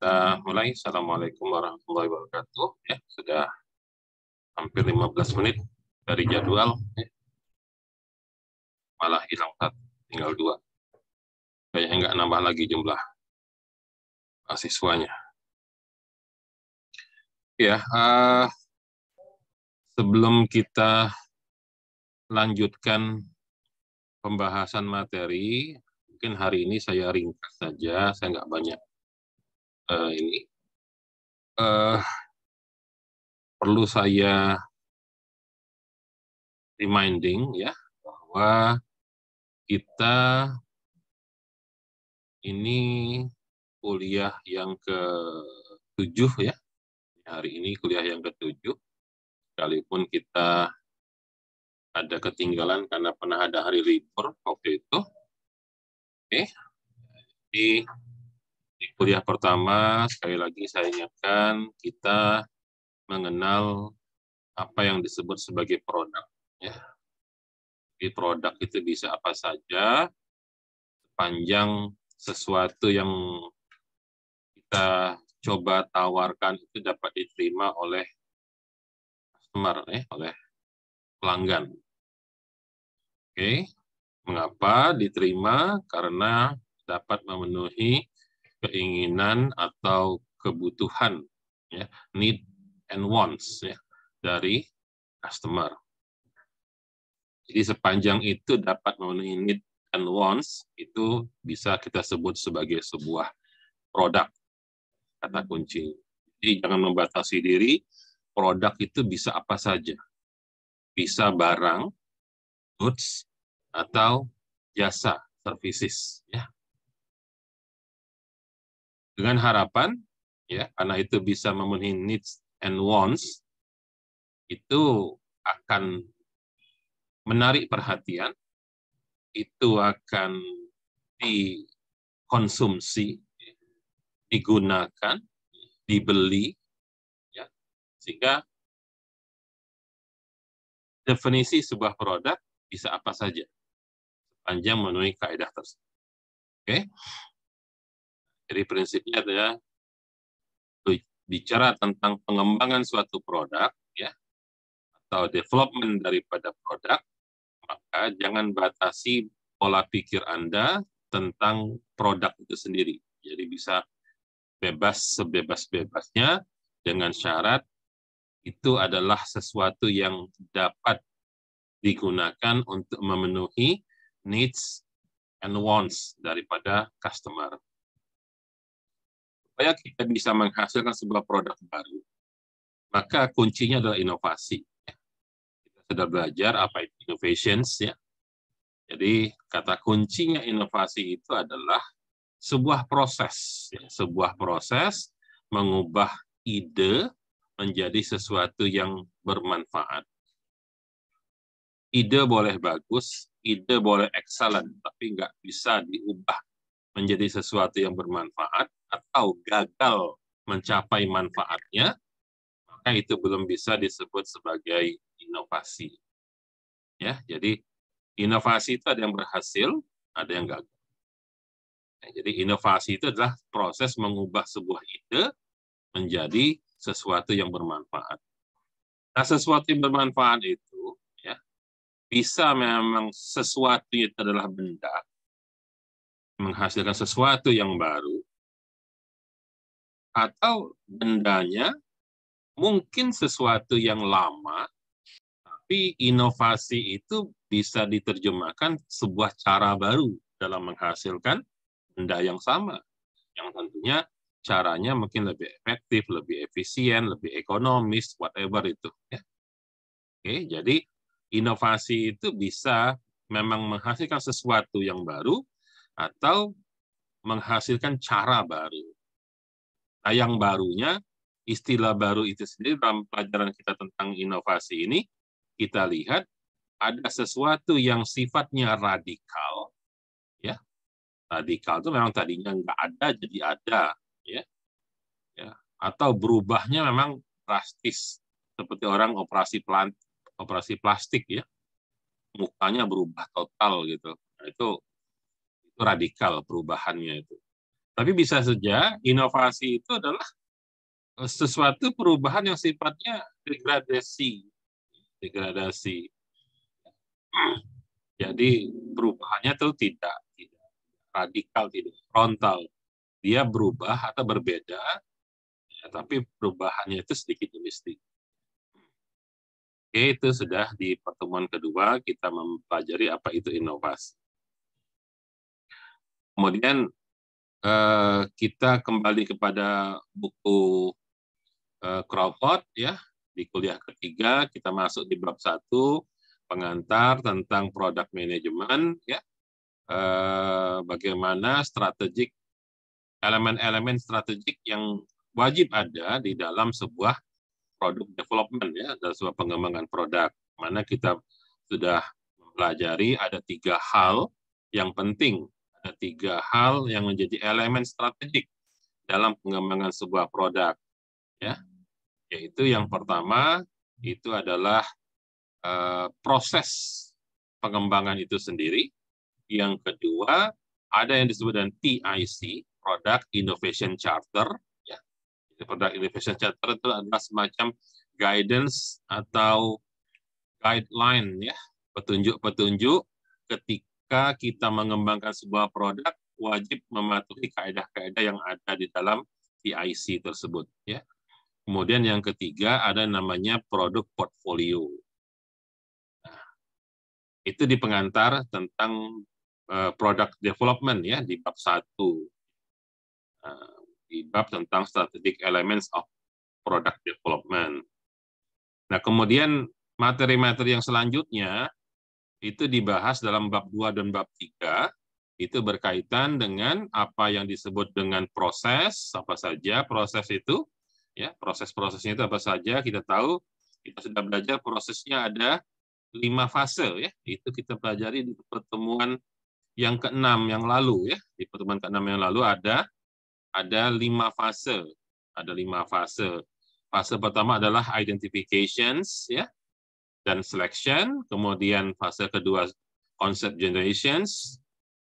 kita mulai. Assalamualaikum warahmatullahi wabarakatuh. Ya, sudah hampir 15 menit dari jadwal. Ya. Malah hilang satu, tinggal dua. Kayaknya nggak nambah lagi jumlah mahasiswanya. Ya, uh, sebelum kita lanjutkan pembahasan materi, mungkin hari ini saya ringkas saja, saya nggak banyak uh, ini uh, perlu saya reminding ya bahwa kita ini kuliah yang ke tujuh ya. Hari ini kuliah yang ke tujuh. Sekalipun kita ada ketinggalan karena pernah ada hari libur waktu itu. Oke. Jadi di kuliah pertama, sekali lagi saya ingatkan, kita mengenal apa yang disebut sebagai produk. Ya. Jadi produk itu bisa apa saja, sepanjang sesuatu yang kita coba tawarkan itu dapat diterima oleh customer, eh, oleh pelanggan. Oke, mengapa diterima? Karena dapat memenuhi keinginan atau kebutuhan ya need and wants ya dari customer. Jadi sepanjang itu dapat memenuhi need and wants itu bisa kita sebut sebagai sebuah produk kata kunci. Jadi jangan membatasi diri, produk itu bisa apa saja. Bisa barang, goods atau jasa, services ya dengan harapan ya anak itu bisa memenuhi needs and wants itu akan menarik perhatian itu akan dikonsumsi digunakan dibeli ya sehingga definisi sebuah produk bisa apa saja sepanjang memenuhi kaidah tersebut oke okay? Jadi prinsipnya adalah bicara tentang pengembangan suatu produk ya atau development daripada produk, maka jangan batasi pola pikir Anda tentang produk itu sendiri. Jadi bisa bebas sebebas-bebasnya dengan syarat itu adalah sesuatu yang dapat digunakan untuk memenuhi needs and wants daripada customer supaya kita bisa menghasilkan sebuah produk baru, maka kuncinya adalah inovasi. Kita sudah belajar apa itu innovations ya. Jadi kata kuncinya inovasi itu adalah sebuah proses, ya. sebuah proses mengubah ide menjadi sesuatu yang bermanfaat. Ide boleh bagus, ide boleh excellent, tapi nggak bisa diubah menjadi sesuatu yang bermanfaat atau gagal mencapai manfaatnya, maka itu belum bisa disebut sebagai inovasi. Ya, jadi inovasi itu ada yang berhasil, ada yang gagal. Nah, jadi inovasi itu adalah proses mengubah sebuah ide menjadi sesuatu yang bermanfaat. Nah, sesuatu yang bermanfaat itu ya bisa memang sesuatu itu adalah benda, menghasilkan sesuatu yang baru, atau bendanya mungkin sesuatu yang lama, tapi inovasi itu bisa diterjemahkan sebuah cara baru dalam menghasilkan benda yang sama, yang tentunya caranya mungkin lebih efektif, lebih efisien, lebih ekonomis, whatever itu. Ya. Oke, jadi inovasi itu bisa memang menghasilkan sesuatu yang baru, atau menghasilkan cara baru. Nah, yang barunya, istilah baru itu sendiri dalam pelajaran kita tentang inovasi ini, kita lihat ada sesuatu yang sifatnya radikal. ya Radikal itu memang tadinya nggak ada, jadi ada. ya, ya. Atau berubahnya memang drastis. Seperti orang operasi plant, operasi plastik ya mukanya berubah total gitu. Nah, itu radikal perubahannya itu. Tapi bisa saja inovasi itu adalah eh, sesuatu perubahan yang sifatnya degradasi. Degradasi. Jadi perubahannya itu tidak, tidak radikal, tidak frontal. Dia berubah atau berbeda, ya, tapi perubahannya itu sedikit demi sedikit. Oke, itu sudah di pertemuan kedua kita mempelajari apa itu inovasi. Kemudian uh, kita kembali kepada buku uh, Crawford ya di kuliah ketiga kita masuk di bab satu pengantar tentang produk manajemen ya uh, bagaimana strategik elemen-elemen strategik yang wajib ada di dalam sebuah produk development ya dalam sebuah pengembangan produk mana kita sudah mempelajari ada tiga hal yang penting tiga hal yang menjadi elemen strategik dalam pengembangan sebuah produk ya yaitu yang pertama itu adalah uh, proses pengembangan itu sendiri yang kedua ada yang disebut dengan PIC Product Innovation Charter ya Product Innovation Charter itu adalah semacam guidance atau guideline ya petunjuk-petunjuk ketika ketika kita mengembangkan sebuah produk wajib mematuhi kaedah-kaedah yang ada di dalam PIC tersebut ya. Kemudian yang ketiga ada namanya produk portfolio. Nah, itu di pengantar tentang uh, product development ya di bab 1. Uh, nah, di bab tentang strategic elements of product development. Nah, kemudian materi-materi yang selanjutnya itu dibahas dalam bab 2 dan bab 3 itu berkaitan dengan apa yang disebut dengan proses apa saja proses itu ya proses-prosesnya itu apa saja kita tahu kita sudah belajar prosesnya ada lima fase ya itu kita pelajari di pertemuan yang keenam yang lalu ya di pertemuan keenam yang lalu ada ada lima fase ada lima fase fase pertama adalah identifications ya dan selection, kemudian fase kedua concept generations,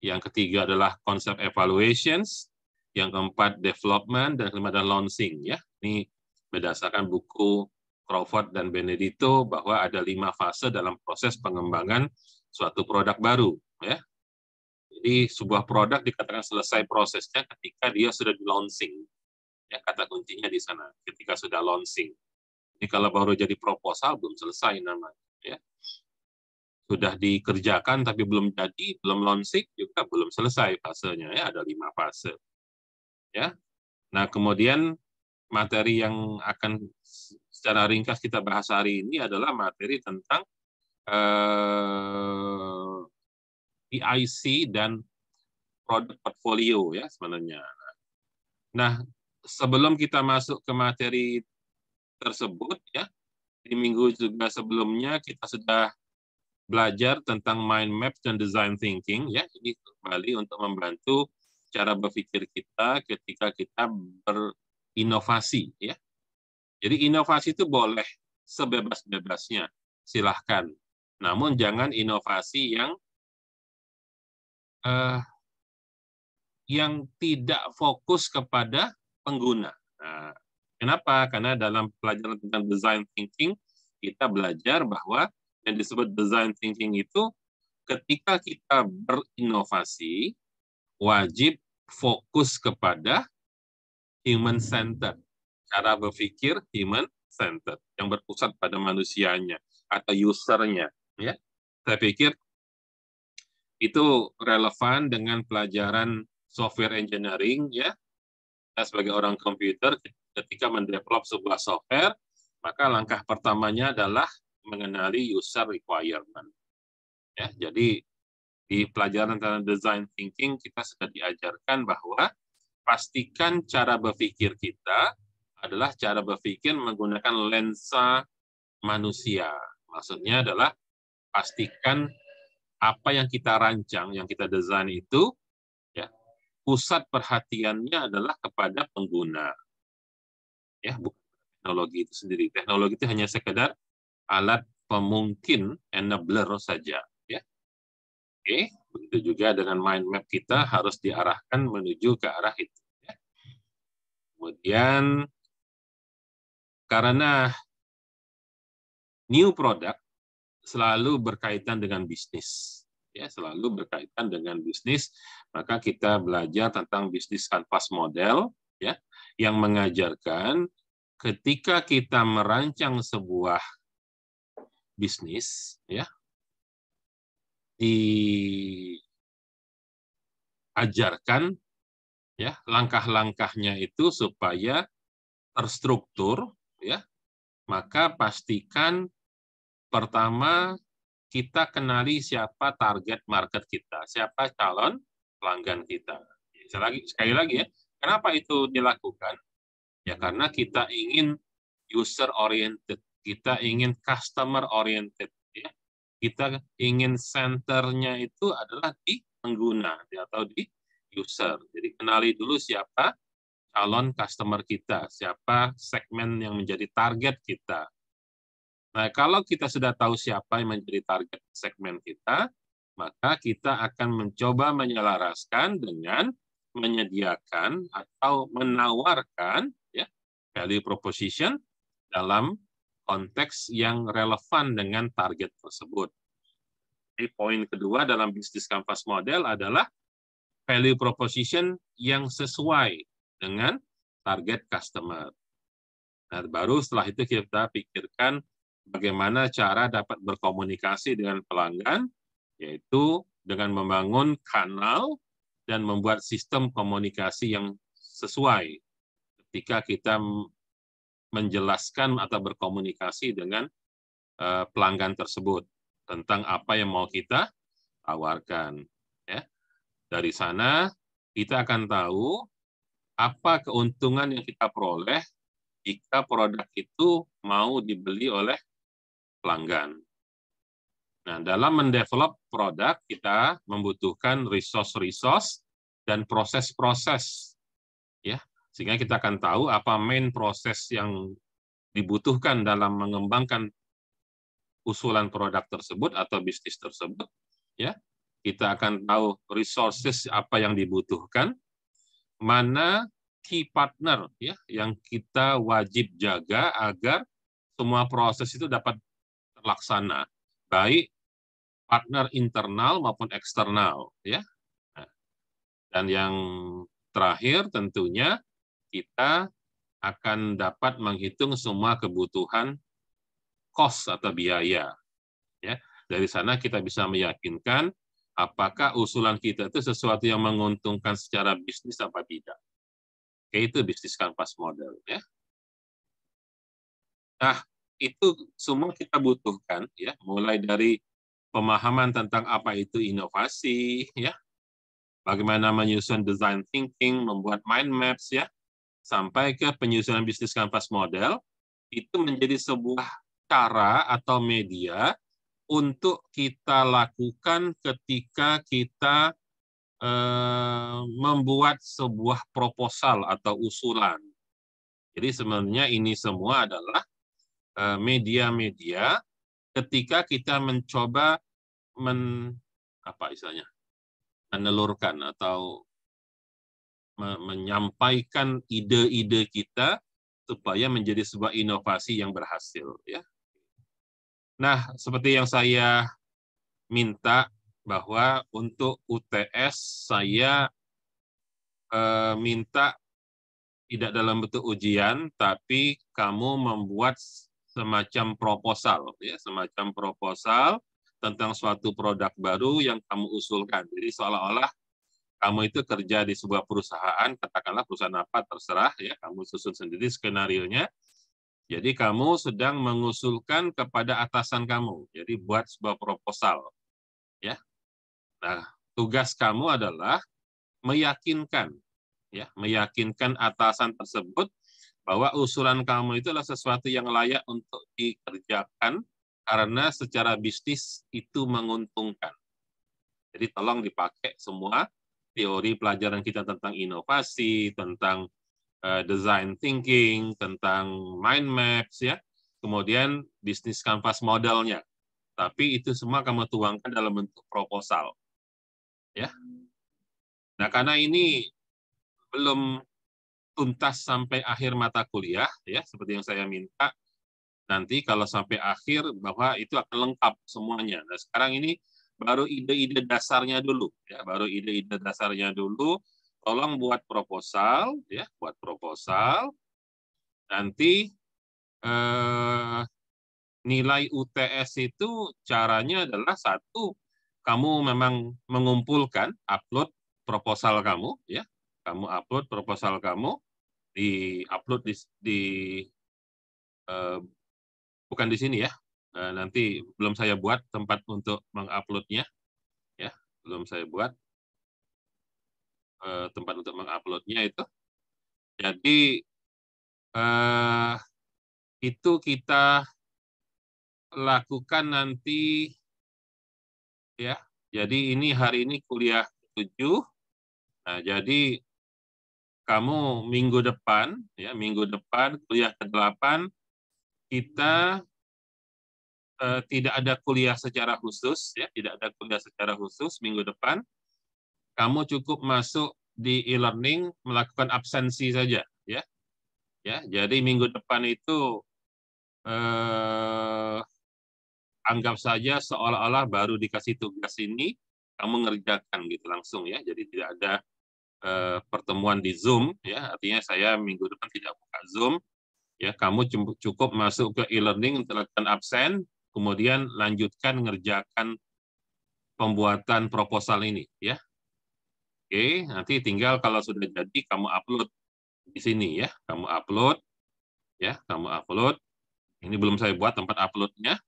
yang ketiga adalah concept evaluations, yang keempat development, dan kelima adalah launching. Ya, ini berdasarkan buku Crawford dan Benedito bahwa ada lima fase dalam proses pengembangan suatu produk baru. Ya, jadi sebuah produk dikatakan selesai prosesnya ketika dia sudah di launching. Ya, kata kuncinya di sana, ketika sudah launching. Ini kalau baru jadi proposal belum selesai namanya. Ya. Sudah dikerjakan tapi belum jadi, belum launching juga belum selesai fasenya. Ya, ada lima fase. Ya. Nah kemudian materi yang akan secara ringkas kita bahas hari ini adalah materi tentang eh, PIC dan produk portfolio ya sebenarnya. Nah sebelum kita masuk ke materi tersebut ya. Di minggu juga sebelumnya kita sudah belajar tentang mind map dan design thinking ya. Ini kembali untuk membantu cara berpikir kita ketika kita berinovasi ya. Jadi inovasi itu boleh sebebas-bebasnya. Silahkan. Namun jangan inovasi yang uh, yang tidak fokus kepada pengguna. Nah, Kenapa? Karena dalam pelajaran tentang design thinking, kita belajar bahwa yang disebut design thinking itu ketika kita berinovasi, wajib fokus kepada human-centered. Cara berpikir human-centered, yang berpusat pada manusianya atau usernya. Ya. Saya pikir itu relevan dengan pelajaran software engineering ya. Kita sebagai orang komputer ketika mendevelop sebuah software, maka langkah pertamanya adalah mengenali user requirement. Ya, jadi di pelajaran tentang design thinking kita sudah diajarkan bahwa pastikan cara berpikir kita adalah cara berpikir menggunakan lensa manusia. Maksudnya adalah pastikan apa yang kita rancang, yang kita desain itu ya, pusat perhatiannya adalah kepada pengguna ya bukan teknologi itu sendiri. Teknologi itu hanya sekedar alat pemungkin enabler saja, ya. Oke, begitu juga dengan mind map kita harus diarahkan menuju ke arah itu. Ya. Kemudian karena new product selalu berkaitan dengan bisnis, ya selalu berkaitan dengan bisnis, maka kita belajar tentang bisnis canvas model, ya yang mengajarkan ketika kita merancang sebuah bisnis ya diajarkan ya langkah-langkahnya itu supaya terstruktur ya maka pastikan pertama kita kenali siapa target market kita siapa calon pelanggan kita sekali lagi ya Kenapa itu dilakukan? Ya karena kita ingin user oriented, kita ingin customer oriented, ya. Kita ingin senternya itu adalah di pengguna ya, atau di user. Jadi kenali dulu siapa calon customer kita, siapa segmen yang menjadi target kita. Nah, kalau kita sudah tahu siapa yang menjadi target segmen kita, maka kita akan mencoba menyelaraskan dengan menyediakan atau menawarkan ya value proposition dalam konteks yang relevan dengan target tersebut. Jadi poin kedua dalam bisnis kanvas model adalah value proposition yang sesuai dengan target customer. Nah, baru setelah itu kita pikirkan bagaimana cara dapat berkomunikasi dengan pelanggan, yaitu dengan membangun kanal dan membuat sistem komunikasi yang sesuai ketika kita menjelaskan atau berkomunikasi dengan eh, pelanggan tersebut tentang apa yang mau kita tawarkan. Ya. Dari sana kita akan tahu apa keuntungan yang kita peroleh jika produk itu mau dibeli oleh pelanggan. Nah, dalam mendevelop produk, kita membutuhkan resource-resource dan proses-proses. ya Sehingga kita akan tahu apa main proses yang dibutuhkan dalam mengembangkan usulan produk tersebut atau bisnis tersebut. ya Kita akan tahu resources apa yang dibutuhkan, mana key partner ya yang kita wajib jaga agar semua proses itu dapat terlaksana baik partner internal maupun eksternal ya. Nah, dan yang terakhir tentunya kita akan dapat menghitung semua kebutuhan kos atau biaya ya. Dari sana kita bisa meyakinkan apakah usulan kita itu sesuatu yang menguntungkan secara bisnis apa tidak. Oke, itu bisnis kanvas model ya. Nah, itu semua kita butuhkan ya, mulai dari pemahaman tentang apa itu inovasi, ya, bagaimana menyusun design thinking, membuat mind maps, ya, sampai ke penyusunan bisnis kanvas model, itu menjadi sebuah cara atau media untuk kita lakukan ketika kita eh, membuat sebuah proposal atau usulan. Jadi sebenarnya ini semua adalah eh, media-media ketika kita mencoba men apa istilahnya menelurkan atau me menyampaikan ide-ide kita supaya menjadi sebuah inovasi yang berhasil ya nah seperti yang saya minta bahwa untuk UTS saya e, minta tidak dalam bentuk ujian tapi kamu membuat semacam proposal ya semacam proposal tentang suatu produk baru yang kamu usulkan. Jadi seolah-olah kamu itu kerja di sebuah perusahaan, katakanlah perusahaan apa terserah ya, kamu susun sendiri skenario-nya. Jadi kamu sedang mengusulkan kepada atasan kamu. Jadi buat sebuah proposal. Ya. Nah, tugas kamu adalah meyakinkan ya, meyakinkan atasan tersebut bahwa usulan kamu itu adalah sesuatu yang layak untuk dikerjakan karena secara bisnis itu menguntungkan. Jadi tolong dipakai semua teori pelajaran kita tentang inovasi, tentang uh, design thinking, tentang mind maps ya. Kemudian bisnis kanvas modelnya, Tapi itu semua kamu tuangkan dalam bentuk proposal. Ya. Nah, karena ini belum tuntas sampai akhir mata kuliah ya, seperti yang saya minta, nanti kalau sampai akhir bahwa itu akan lengkap semuanya. Nah, sekarang ini baru ide-ide dasarnya dulu ya, baru ide-ide dasarnya dulu. Tolong buat proposal ya, buat proposal. Nanti eh, nilai UTS itu caranya adalah satu kamu memang mengumpulkan upload proposal kamu ya, kamu upload proposal kamu di upload di, di eh, bukan di sini ya. Eh, nanti belum saya buat tempat untuk menguploadnya, ya belum saya buat eh, tempat untuk menguploadnya itu. Jadi eh, itu kita lakukan nanti, ya. Jadi ini hari ini kuliah 7. Nah, jadi kamu minggu depan, ya minggu depan kuliah ke-8 kita eh, tidak ada kuliah secara khusus, ya, tidak ada kuliah secara khusus minggu depan. Kamu cukup masuk di e-learning melakukan absensi saja, ya. Ya, jadi minggu depan itu eh, anggap saja seolah-olah baru dikasih tugas ini, kamu mengerjakan gitu langsung ya. Jadi tidak ada eh, pertemuan di Zoom ya. Artinya saya minggu depan tidak buka Zoom, ya kamu cukup masuk ke e-learning tekan absen kemudian lanjutkan ngerjakan pembuatan proposal ini ya oke nanti tinggal kalau sudah jadi kamu upload di sini ya kamu upload ya kamu upload ini belum saya buat tempat uploadnya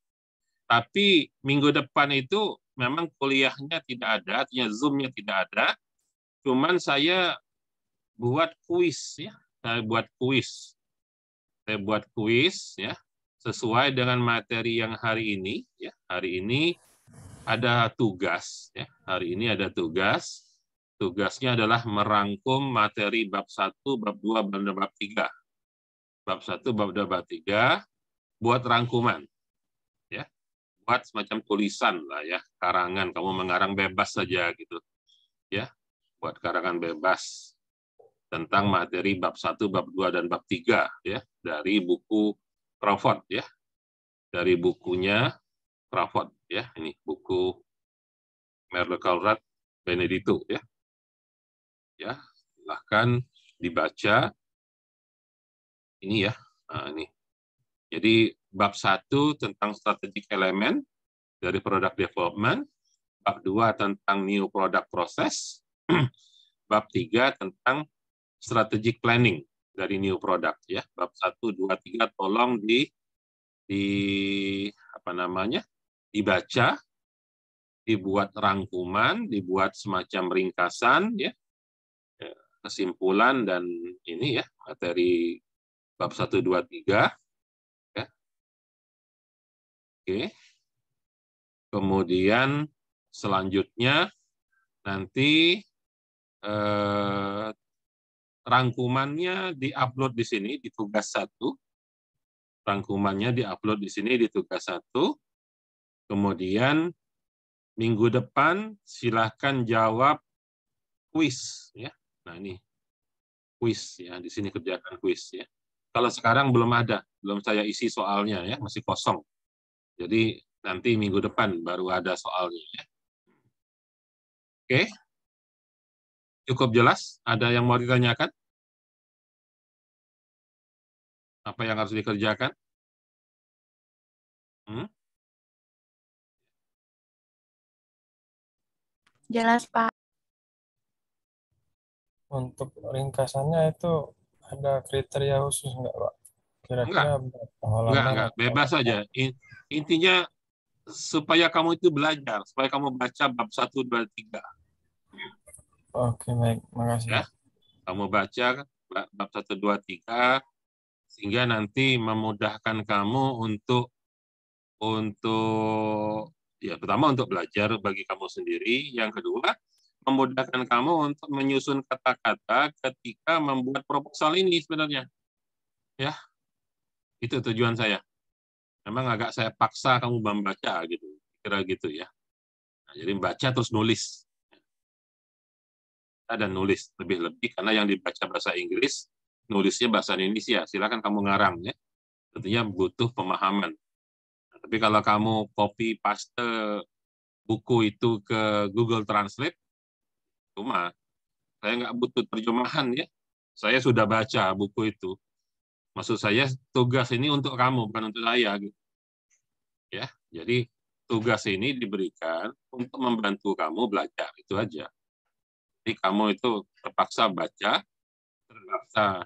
tapi minggu depan itu memang kuliahnya tidak ada artinya zoomnya tidak ada cuman saya buat kuis ya saya buat kuis saya buat kuis ya sesuai dengan materi yang hari ini ya. Hari ini ada tugas ya. Hari ini ada tugas. Tugasnya adalah merangkum materi bab 1, bab 2, dan bab 3. Bab 1, bab 2, bab 3 buat rangkuman. Ya. Buat semacam tulisan lah ya, karangan kamu mengarang bebas saja gitu. Ya. Buat karangan bebas tentang materi bab 1, bab 2 dan bab 3 ya dari buku Crawford ya. Dari bukunya Crawford ya, ini buku Merle Merlekalrat Benedito ya. Ya, silahkan dibaca ini ya. Nah, ini. Jadi bab satu tentang strategic elemen dari product development, bab dua tentang new product process, bab tiga tentang strategic planning dari new product ya. Bab 1 2 3 tolong di di apa namanya? dibaca, dibuat rangkuman, dibuat semacam ringkasan ya. ya kesimpulan dan ini ya materi bab 1 2 3 ya. Oke. Kemudian selanjutnya nanti eh, Rangkumannya diupload di sini di tugas satu. Rangkumannya diupload di sini di tugas satu. Kemudian minggu depan silahkan jawab kuis ya. Nah ini kuis ya di sini kerjakan kuis ya. Kalau sekarang belum ada, belum saya isi soalnya ya, masih kosong. Jadi nanti minggu depan baru ada soalnya ya. Oke. Cukup jelas? Ada yang mau ditanyakan? apa yang harus dikerjakan? Hmm? Jelas, Pak. Untuk ringkasannya itu ada kriteria khusus enggak, Pak? Kira-kira enggak. enggak, enggak. Bebas saja. Intinya supaya kamu itu belajar, supaya kamu baca bab 1, 2, 3. Oke, baik. Makasih. Ya? Kamu baca bab 1, 2, 3, sehingga nanti memudahkan kamu untuk untuk ya pertama untuk belajar bagi kamu sendiri, yang kedua memudahkan kamu untuk menyusun kata-kata ketika membuat proposal ini sebenarnya. Ya. Itu tujuan saya. Memang agak saya paksa kamu membaca gitu, kira gitu ya. Nah, jadi baca terus nulis. ada nulis lebih-lebih karena yang dibaca bahasa Inggris nulisnya bahasa Indonesia, silakan kamu ngarang ya. Tentunya butuh pemahaman. Nah, tapi kalau kamu copy paste buku itu ke Google Translate, cuma saya nggak butuh terjemahan ya. Saya sudah baca buku itu. Maksud saya tugas ini untuk kamu bukan untuk saya. Gitu. Ya, jadi tugas ini diberikan untuk membantu kamu belajar itu aja. Jadi kamu itu terpaksa baca, terpaksa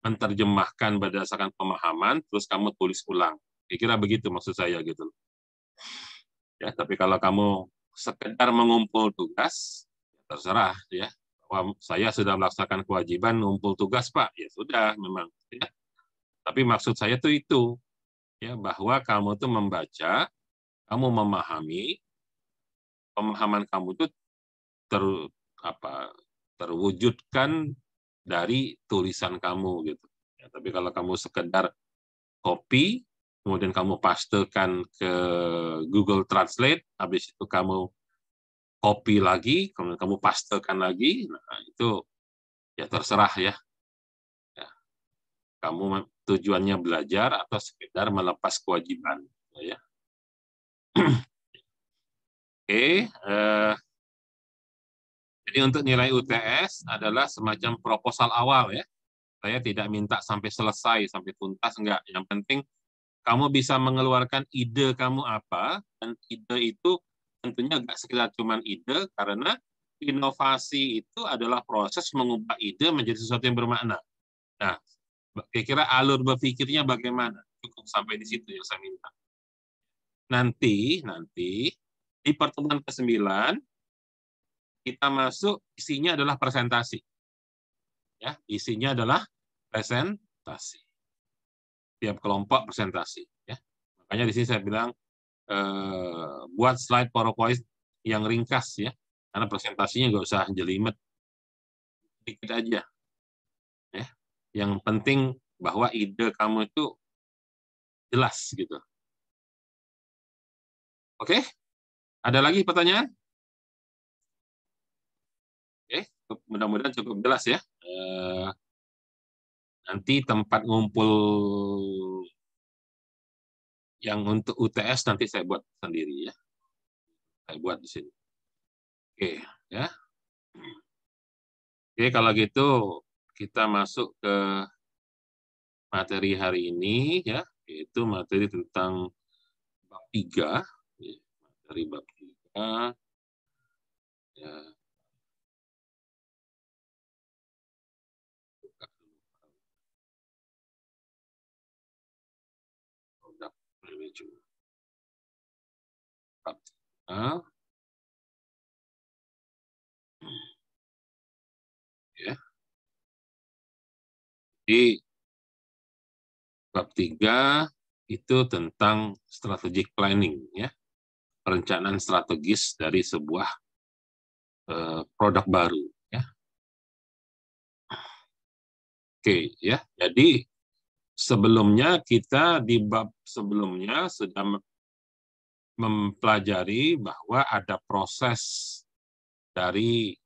menerjemahkan berdasarkan pemahaman, terus kamu tulis ulang. Kira-kira begitu maksud saya gitu. Ya, tapi kalau kamu sekedar mengumpul tugas, ya terserah ya. Wah, saya sudah melaksanakan kewajiban mengumpul tugas Pak, ya sudah memang. Ya. Tapi maksud saya tuh itu, ya bahwa kamu tuh membaca, kamu memahami, pemahaman kamu tuh ter apa terwujudkan dari tulisan kamu gitu. Ya, tapi kalau kamu sekedar copy, kemudian kamu pastekan ke Google Translate, habis itu kamu copy lagi, kemudian kamu pastekan lagi, nah itu ya terserah ya. ya. Kamu tujuannya belajar atau sekedar melepas kewajiban, gitu ya. Oke, okay, uh, eh, jadi untuk nilai UTS adalah semacam proposal awal ya. Saya tidak minta sampai selesai, sampai tuntas, enggak. Yang penting kamu bisa mengeluarkan ide kamu apa, dan ide itu tentunya enggak sekedar cuma ide, karena inovasi itu adalah proses mengubah ide menjadi sesuatu yang bermakna. Nah, kira-kira alur berpikirnya bagaimana? Cukup sampai di situ yang saya minta. Nanti, nanti di pertemuan ke-9 kita masuk isinya adalah presentasi. Ya, isinya adalah presentasi. Tiap kelompok presentasi. Ya. Makanya di sini saya bilang eh, buat slide PowerPoint yang ringkas ya, karena presentasinya nggak usah jelimet, dikit aja. Ya. Yang penting bahwa ide kamu itu jelas gitu. Oke, ada lagi pertanyaan? mudah-mudahan cukup jelas ya. Eh, nanti tempat ngumpul yang untuk UTS nanti saya buat sendiri ya. Saya buat di sini. Oke, ya. Oke, kalau gitu kita masuk ke materi hari ini ya, yaitu materi tentang bab 3, materi bab 3. Ya. ya. Di bab 3 itu tentang strategic planning ya. Perencanaan strategis dari sebuah eh, produk baru ya. Oke, ya. Jadi sebelumnya kita di bab sebelumnya sudah mempelajari bahwa ada proses dari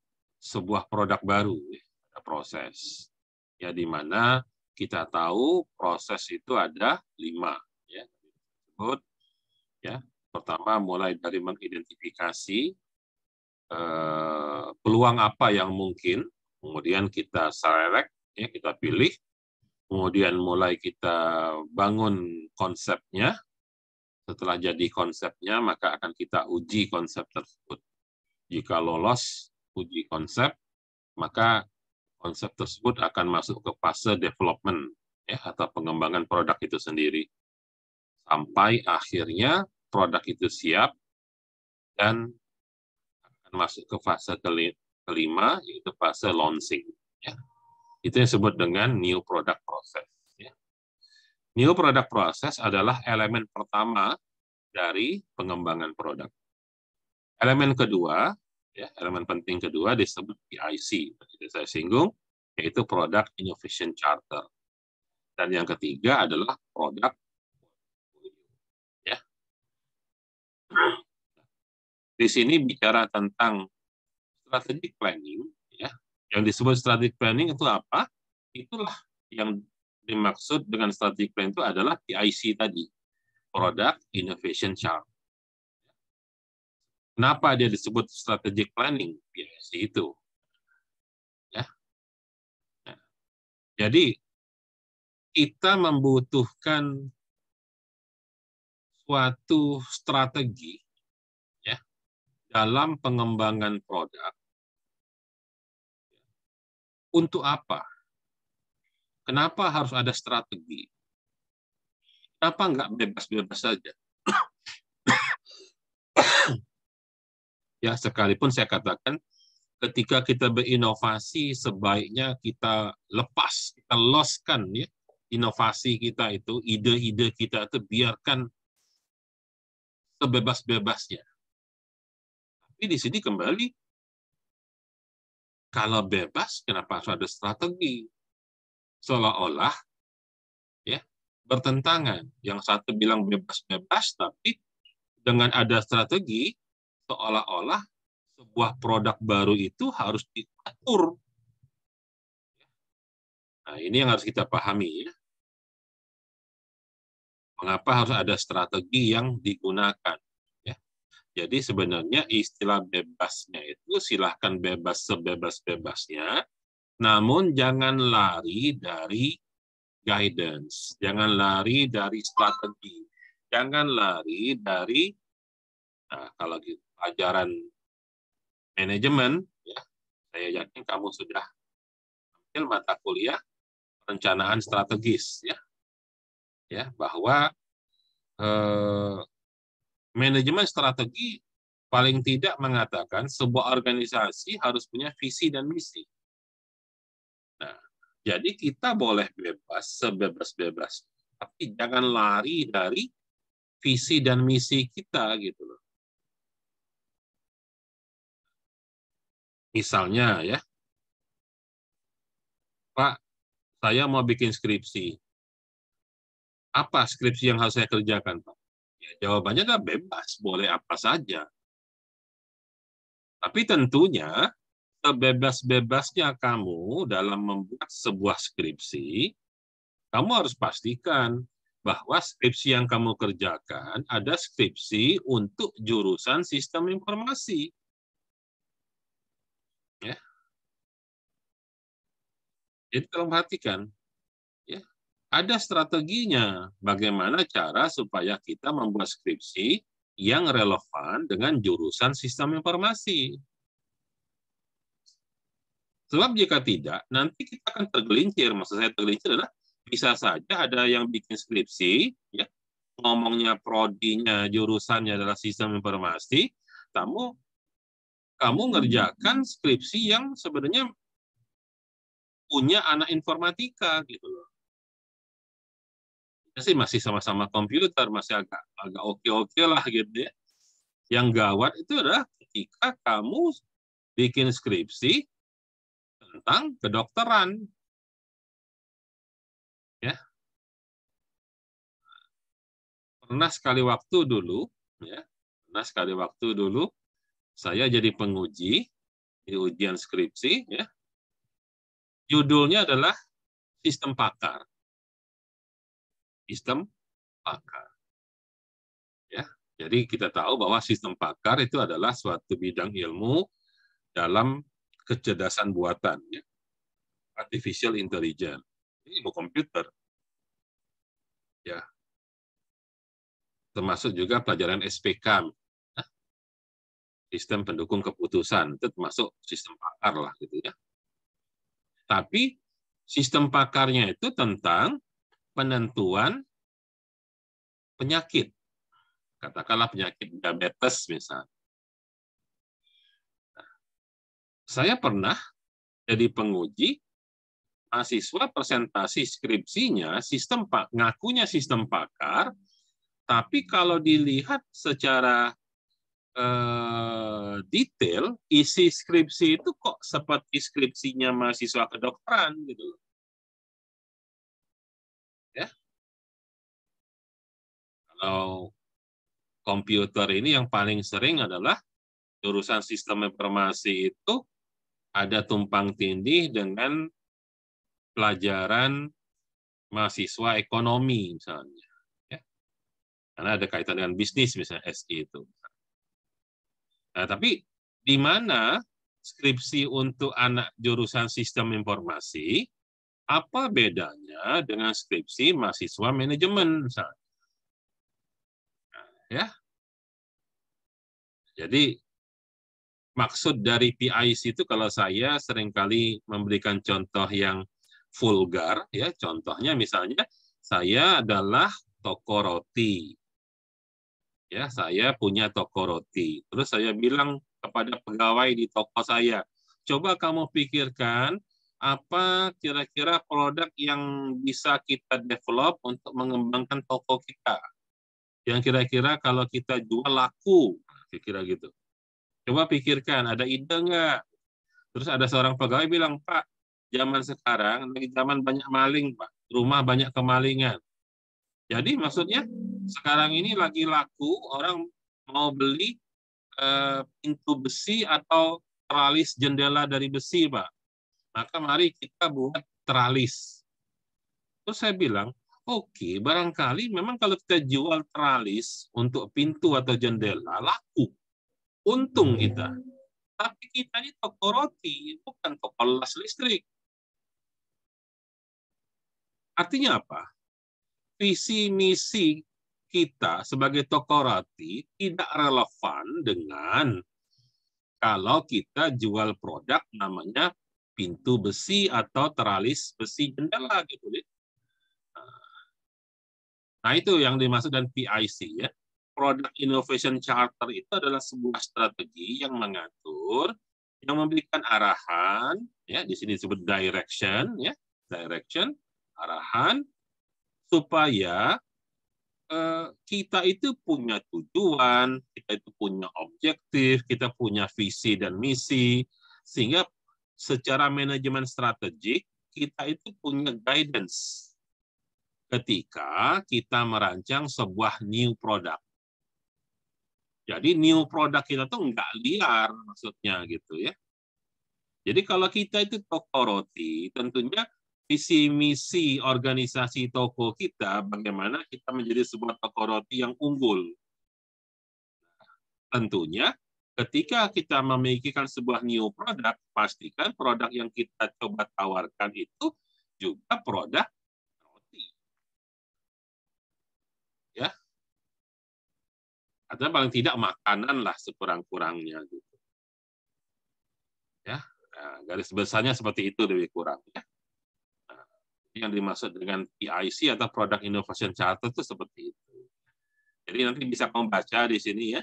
sebuah produk baru, ada proses. Ya, di mana kita tahu proses itu ada lima. Ya, disebut, ya, pertama mulai dari mengidentifikasi eh, peluang apa yang mungkin, kemudian kita select, ya, kita pilih, kemudian mulai kita bangun konsepnya, setelah jadi konsepnya, maka akan kita uji konsep tersebut. Jika lolos uji konsep, maka konsep tersebut akan masuk ke fase development ya atau pengembangan produk itu sendiri sampai akhirnya produk itu siap dan akan masuk ke fase kelima yaitu fase launching ya. Itu yang disebut dengan new product process. New Product Process adalah elemen pertama dari pengembangan produk. Elemen kedua, ya, elemen penting kedua disebut PIC, seperti saya singgung, yaitu Product Innovation Charter. Dan yang ketiga adalah produk ya. Di sini bicara tentang strategic planning, ya. Yang disebut strategic planning itu apa? Itulah yang dimaksud dengan strategic plan itu adalah PIC tadi, Product Innovation Chart. Kenapa dia disebut strategic planning PIC itu? Ya. ya. jadi kita membutuhkan suatu strategi ya dalam pengembangan produk. Untuk apa? Kenapa harus ada strategi? Kenapa nggak bebas-bebas saja? ya, sekalipun saya katakan, ketika kita berinovasi, sebaiknya kita lepas, kita loskan ya, inovasi kita itu, ide-ide kita itu biarkan sebebas-bebasnya. Tapi di sini kembali, kalau bebas, kenapa harus ada strategi? seolah-olah ya bertentangan. Yang satu bilang bebas-bebas, tapi dengan ada strategi seolah-olah sebuah produk baru itu harus diatur. Nah, ini yang harus kita pahami ya. Mengapa harus ada strategi yang digunakan? Ya. Jadi sebenarnya istilah bebasnya itu silahkan bebas sebebas-bebasnya, namun jangan lari dari guidance, jangan lari dari strategi, jangan lari dari nah, kalau gitu, pelajaran manajemen, ya saya yakin kamu sudah ambil mata kuliah perencanaan strategis, ya, ya bahwa eh, manajemen strategi paling tidak mengatakan sebuah organisasi harus punya visi dan misi jadi kita boleh bebas, sebebas-bebas. Tapi jangan lari dari visi dan misi kita gitu loh. Misalnya ya, Pak, saya mau bikin skripsi. Apa skripsi yang harus saya kerjakan, Pak? Ya, jawabannya kan bebas, boleh apa saja. Tapi tentunya sebebas-bebasnya kamu dalam membuat sebuah skripsi, kamu harus pastikan bahwa skripsi yang kamu kerjakan ada skripsi untuk jurusan sistem informasi. Ya. Jadi tolong perhatikan, ya, ada strateginya bagaimana cara supaya kita membuat skripsi yang relevan dengan jurusan sistem informasi. Sebab jika tidak, nanti kita akan tergelincir. Maksud saya tergelincir adalah bisa saja ada yang bikin skripsi, ya ngomongnya prodinya, jurusannya adalah sistem informasi, kamu kamu ngerjakan skripsi yang sebenarnya punya anak informatika gitu loh. Ya sih masih sama-sama komputer, masih agak agak oke-oke lah gitu ya. Yang gawat itu adalah ketika kamu bikin skripsi tentang kedokteran. Ya. Pernah sekali waktu dulu, ya, pernah sekali waktu dulu saya jadi penguji di ujian skripsi, ya. Judulnya adalah sistem pakar. Sistem pakar. Ya, jadi kita tahu bahwa sistem pakar itu adalah suatu bidang ilmu dalam kecerdasan buatan, ya. artificial intelligence, ini ilmu komputer, ya, termasuk juga pelajaran SPK, sistem pendukung keputusan, itu termasuk sistem pakar lah gitu ya. Tapi sistem pakarnya itu tentang penentuan penyakit, katakanlah penyakit diabetes misalnya Saya pernah jadi penguji, mahasiswa presentasi skripsinya, sistem ngakunya sistem pakar, tapi kalau dilihat secara uh, detail, isi skripsi itu kok seperti skripsinya mahasiswa kedokteran gitu loh. Ya. Kalau komputer ini yang paling sering adalah jurusan sistem informasi itu ada tumpang tindih dengan pelajaran mahasiswa ekonomi misalnya. Ya. Karena ada kaitan dengan bisnis misalnya SI itu. Nah, tapi di mana skripsi untuk anak jurusan sistem informasi, apa bedanya dengan skripsi mahasiswa manajemen misalnya? Nah, ya. Jadi maksud dari PIC itu kalau saya seringkali memberikan contoh yang vulgar ya contohnya misalnya saya adalah toko roti ya saya punya toko roti terus saya bilang kepada pegawai di toko saya coba kamu pikirkan apa kira-kira produk yang bisa kita develop untuk mengembangkan toko kita yang kira-kira kalau kita jual laku kira-kira gitu Coba pikirkan, ada ide nggak? Terus ada seorang pegawai bilang, Pak, zaman sekarang lagi zaman banyak maling, Pak. Rumah banyak kemalingan. Jadi maksudnya sekarang ini lagi laku orang mau beli eh, pintu besi atau teralis jendela dari besi, Pak. Maka mari kita buat teralis. Terus saya bilang, oke, okay, barangkali memang kalau kita jual teralis untuk pintu atau jendela laku untung hmm. kita. Tapi kita ini toko roti, bukan toko las listrik. Artinya apa? Visi misi kita sebagai toko roti tidak relevan dengan kalau kita jual produk namanya pintu besi atau teralis besi jendela gitu. Nah itu yang dimaksud dan PIC ya. Product Innovation Charter itu adalah sebuah strategi yang mengatur, yang memberikan arahan, ya di sini disebut direction, ya direction, arahan, supaya eh, kita itu punya tujuan, kita itu punya objektif, kita punya visi dan misi, sehingga secara manajemen strategik kita itu punya guidance ketika kita merancang sebuah new product jadi new product kita tuh nggak liar maksudnya gitu ya. Jadi kalau kita itu toko roti, tentunya visi misi organisasi toko kita bagaimana kita menjadi sebuah toko roti yang unggul. Tentunya ketika kita memikirkan sebuah new product, pastikan produk yang kita coba tawarkan itu juga produk atau paling tidak makanan lah sekurang-kurangnya gitu. Ya, nah, garis besarnya seperti itu lebih kurang. Ya. Nah, yang dimaksud dengan PIC atau Product Innovation Charter itu seperti itu. Jadi nanti bisa kamu baca di sini ya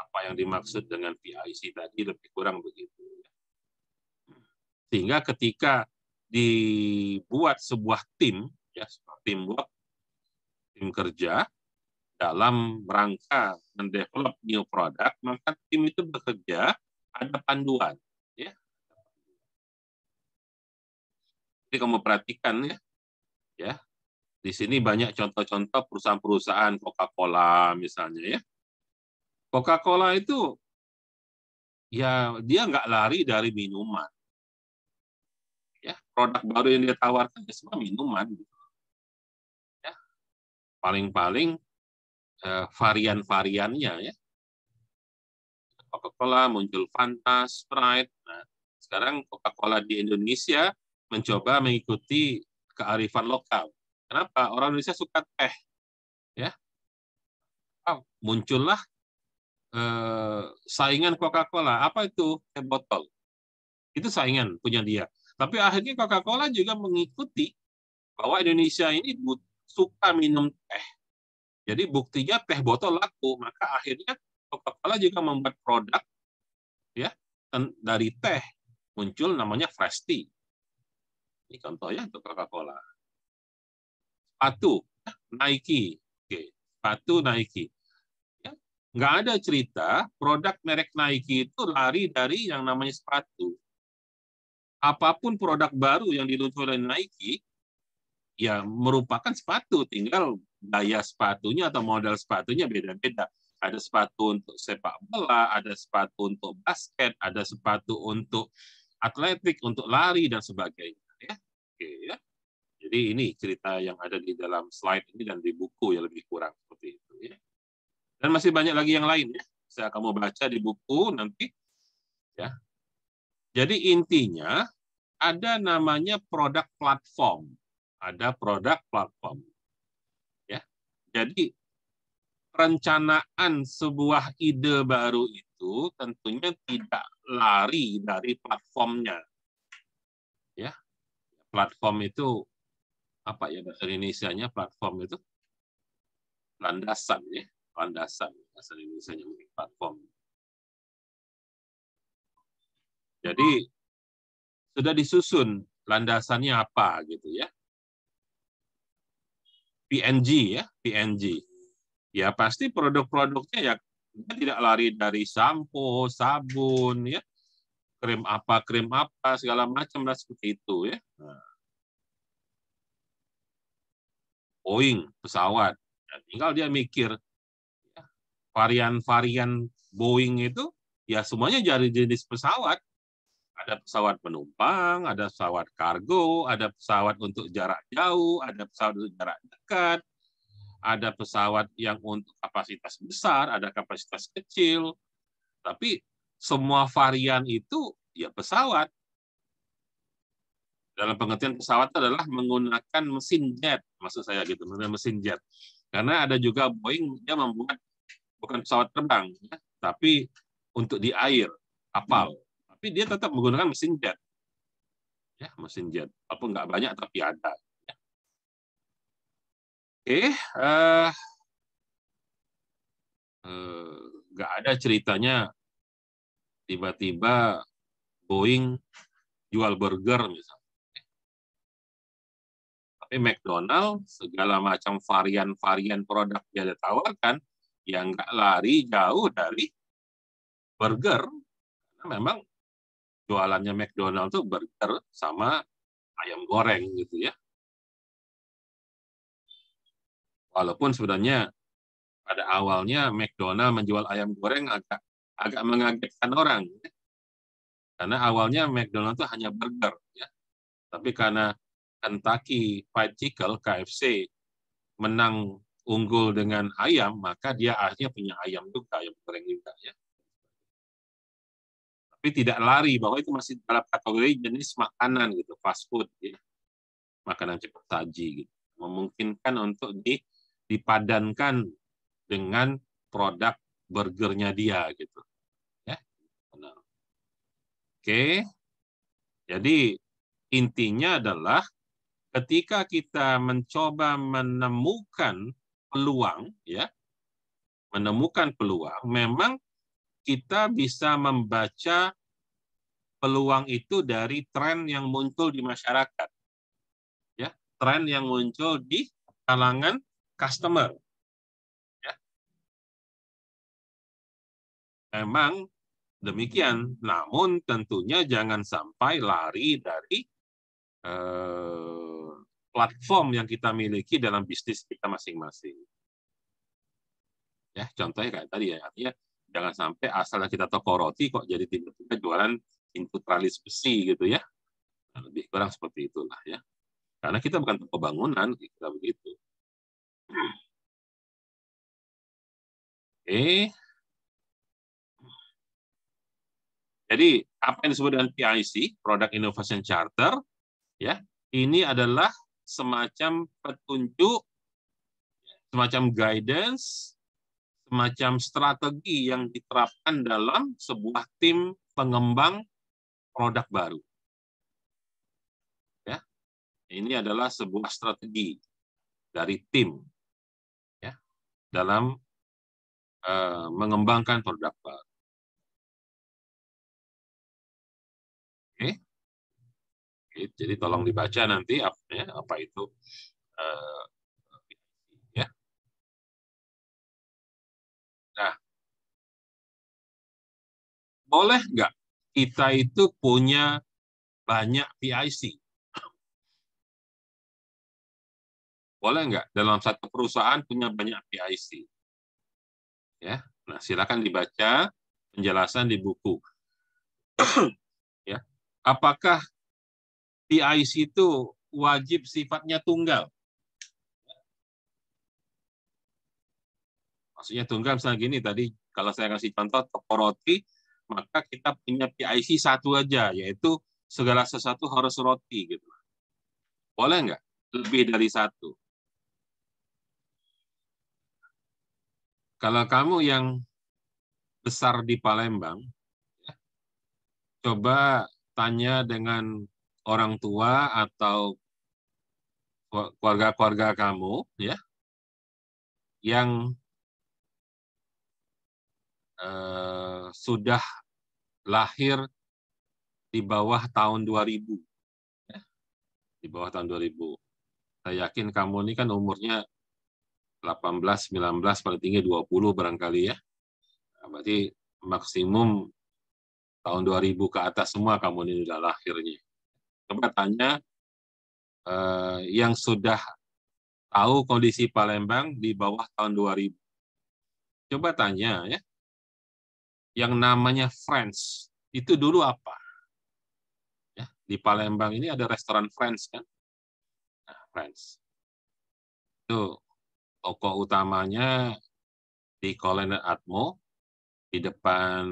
apa yang dimaksud dengan PIC tadi lebih kurang begitu. Ya. Sehingga ketika dibuat sebuah tim, ya tim work tim kerja, dalam rangka mendevelop new product, maka tim itu bekerja ada panduan. Ya. Jadi kamu perhatikan ya, ya di sini banyak contoh-contoh perusahaan-perusahaan Coca-Cola misalnya ya. Coca-Cola itu ya dia nggak lari dari minuman. Ya, produk baru yang dia tawarkan ya semua minuman. Gitu. Ya. Paling-paling Eh, varian-variannya ya. Coca-Cola muncul Fanta, Sprite. Nah, sekarang Coca-Cola di Indonesia mencoba mengikuti kearifan lokal. Kenapa? Orang Indonesia suka teh. Ya. Oh, muncullah eh, saingan Coca-Cola. Apa itu? Teh botol. Itu saingan punya dia. Tapi akhirnya Coca-Cola juga mengikuti bahwa Indonesia ini suka minum teh jadi buktinya teh botol laku, maka akhirnya Coca-Cola juga membuat produk ya dari teh muncul namanya fresh tea. Ini contohnya untuk Coca-Cola. Sepatu ya, Nike, oke, sepatu Nike. Ya, nggak ada cerita produk merek Nike itu lari dari yang namanya sepatu. Apapun produk baru yang diluncurkan Nike, ya merupakan sepatu, tinggal daya sepatunya atau model sepatunya beda-beda. Ada sepatu untuk sepak bola, ada sepatu untuk basket, ada sepatu untuk atletik, untuk lari dan sebagainya. Ya, Oke, ya. Jadi ini cerita yang ada di dalam slide ini dan di buku yang lebih kurang seperti itu. Ya. Dan masih banyak lagi yang lain ya. Saya akan mau baca di buku nanti. Ya. Jadi intinya ada namanya produk platform. Ada produk platform. Jadi perencanaan sebuah ide baru itu tentunya tidak lari dari platformnya. Ya. Platform itu apa ya bahasa Indonesianya platform itu landasan ya, landasan bahasa Indonesianya mungkin platform. Jadi sudah disusun landasannya apa gitu ya. PNG ya, PNG. Ya pasti produk-produknya ya kita tidak lari dari sampo, sabun ya, krim apa, krim apa, segala macam lah seperti itu ya. Nah. Boeing pesawat. Ya, tinggal dia mikir ya. varian-varian Boeing itu ya semuanya dari jenis pesawat ada pesawat penumpang, ada pesawat kargo, ada pesawat untuk jarak jauh, ada pesawat untuk jarak dekat, ada pesawat yang untuk kapasitas besar, ada kapasitas kecil. Tapi semua varian itu ya pesawat. Dalam pengertian pesawat adalah menggunakan mesin jet, maksud saya gitu, mesin jet. Karena ada juga Boeing yang membuat bukan pesawat terbang, ya, tapi untuk di air, kapal. Hmm tapi dia tetap menggunakan mesin jet. Ya, mesin jet. Walaupun nggak banyak, tapi ada. Ya. Oke, Eh, uh, uh, nggak ada ceritanya tiba-tiba Boeing jual burger misalnya. Tapi McDonald segala macam varian-varian produk dia tawarkan yang ya nggak lari jauh dari burger karena memang jualannya McDonald tuh burger sama ayam goreng gitu ya. Walaupun sebenarnya pada awalnya McDonald menjual ayam goreng agak agak mengagetkan orang. Ya. Karena awalnya McDonald itu hanya burger ya. Tapi karena Kentucky Fried Chicken KFC menang unggul dengan ayam, maka dia akhirnya punya ayam juga, ayam goreng juga ya tapi tidak lari bahwa itu masih dalam kategori jenis makanan gitu fast food gitu. makanan cepat saji gitu memungkinkan untuk di, dipadankan dengan produk burgernya dia gitu ya benar oke jadi intinya adalah ketika kita mencoba menemukan peluang ya menemukan peluang memang kita bisa membaca peluang itu dari tren yang muncul di masyarakat. Ya, tren yang muncul di kalangan customer. Ya. Emang demikian, namun tentunya jangan sampai lari dari eh, platform yang kita miliki dalam bisnis kita masing-masing. Ya, contohnya kayak tadi ya, artinya Jangan sampai asalnya kita toko roti kok jadi tiba-tiba jualan input tralis besi gitu ya. Nah, lebih kurang seperti itulah ya. Karena kita bukan toko bangunan, kita begitu. Oke. Jadi apa yang disebut dengan PIC, Product Innovation Charter, ya ini adalah semacam petunjuk, semacam guidance semacam strategi yang diterapkan dalam sebuah tim pengembang produk baru. Ya. Ini adalah sebuah strategi dari tim ya, dalam uh, mengembangkan produk baru. Oke. Jadi tolong dibaca nanti apa, ya, apa itu uh, boleh nggak kita itu punya banyak PIC? Boleh nggak dalam satu perusahaan punya banyak PIC? Ya, nah silakan dibaca penjelasan di buku. ya, apakah PIC itu wajib sifatnya tunggal? Maksudnya tunggal misalnya gini tadi kalau saya kasih contoh toko roti maka kita punya PIC satu aja, yaitu segala sesuatu harus roti. gitu. Boleh nggak? Lebih dari satu. Kalau kamu yang besar di Palembang, ya, coba tanya dengan orang tua atau keluarga-keluarga kamu, ya, yang eh, sudah lahir di bawah tahun 2000. Ya. di bawah tahun 2000. Saya yakin kamu ini kan umurnya 18, 19, paling tinggi 20 barangkali ya. Nah, berarti maksimum tahun 2000 ke atas semua kamu ini sudah lahirnya. Coba tanya eh, yang sudah tahu kondisi Palembang di bawah tahun 2000. Coba tanya ya, yang namanya Friends itu dulu apa? Ya, di Palembang ini ada restoran Friends kan? Nah, Friends. Itu toko utamanya di Kolonel Atmo di depan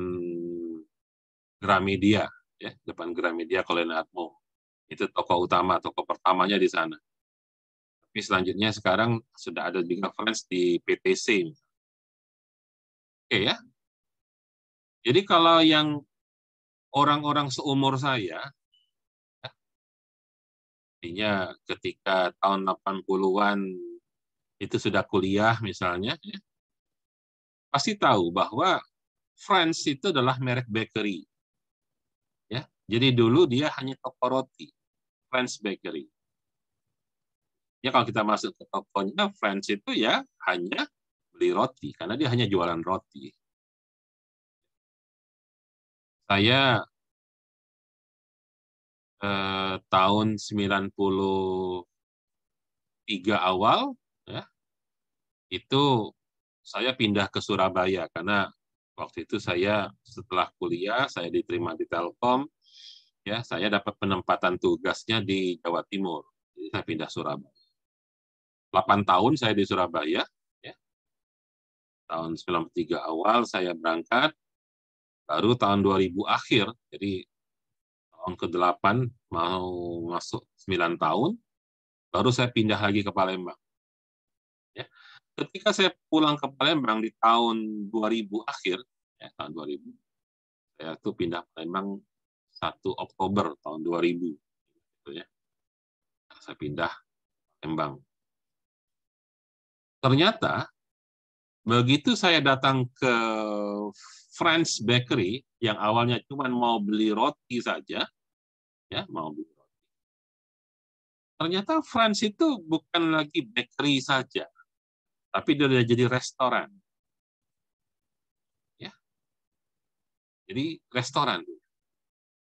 Gramedia, ya, depan Gramedia Kolonel Atmo. Itu toko utama, toko pertamanya di sana. Tapi selanjutnya sekarang sudah ada juga Friends di PTC. Oke ya, jadi kalau yang orang-orang seumur saya, artinya ketika tahun 80-an itu sudah kuliah misalnya, ya, pasti tahu bahwa France itu adalah merek bakery. Ya, jadi dulu dia hanya toko roti, French Bakery. Ya kalau kita masuk ke tokonya French itu ya hanya beli roti karena dia hanya jualan roti. Saya eh, tahun 93 awal ya, itu saya pindah ke Surabaya karena waktu itu saya setelah kuliah saya diterima di Telkom ya saya dapat penempatan tugasnya di Jawa Timur jadi saya pindah Surabaya 8 tahun saya di Surabaya ya. tahun 93 awal saya berangkat Baru tahun 2000 akhir, jadi tahun ke-8 mau masuk 9 tahun, baru saya pindah lagi ke Palembang. Ya. Ketika saya pulang ke Palembang di tahun 2000 akhir, ya, tahun 2000, saya tuh pindah Palembang 1 Oktober tahun 2000. Gitu ya. Nah, saya pindah Palembang. Ternyata Begitu saya datang ke French Bakery yang awalnya cuma mau beli roti saja, ya mau beli roti. Ternyata France itu bukan lagi bakery saja, tapi dia sudah jadi restoran. Ya. Jadi restoran.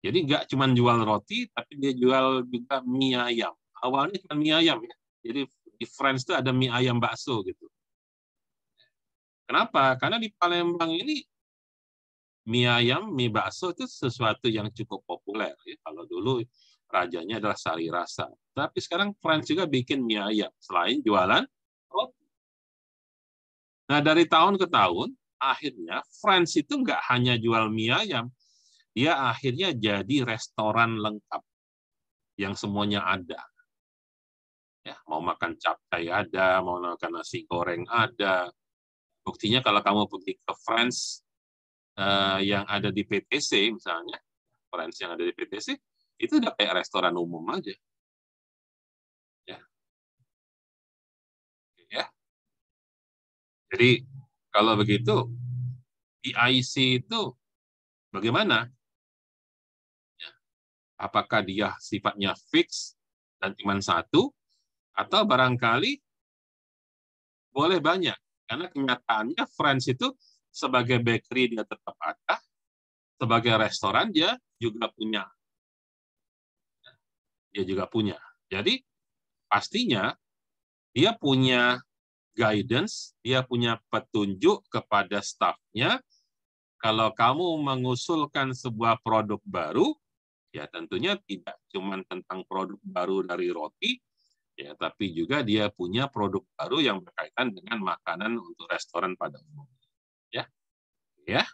Jadi nggak cuma jual roti, tapi dia jual juga mie ayam. Awalnya cuma mie ayam ya. Jadi di France itu ada mie ayam bakso gitu. Kenapa? Karena di Palembang ini mie ayam, mie bakso itu sesuatu yang cukup populer. Ya. Kalau dulu rajanya adalah sari rasa. Tapi sekarang Franz juga bikin mie ayam, selain jualan roti. Nah, dari tahun ke tahun, akhirnya France itu nggak hanya jual mie ayam, dia akhirnya jadi restoran lengkap yang semuanya ada. Ya, mau makan capcay ada, mau makan nasi goreng ada, Buktinya kalau kamu pergi ke France uh, yang ada di PTC misalnya, France yang ada di PTC, itu udah kayak restoran umum aja. Ya. ya. Jadi kalau begitu e IIC itu bagaimana? Ya. Apakah dia sifatnya fix dan cuma satu atau barangkali boleh banyak karena kenyataannya French itu sebagai bakery dia tetap ada, sebagai restoran dia juga punya. Dia juga punya. Jadi pastinya dia punya guidance, dia punya petunjuk kepada stafnya. Kalau kamu mengusulkan sebuah produk baru, ya tentunya tidak cuma tentang produk baru dari roti, ya tapi juga dia punya produk baru yang berkaitan dengan makanan untuk restoran pada umumnya ya ya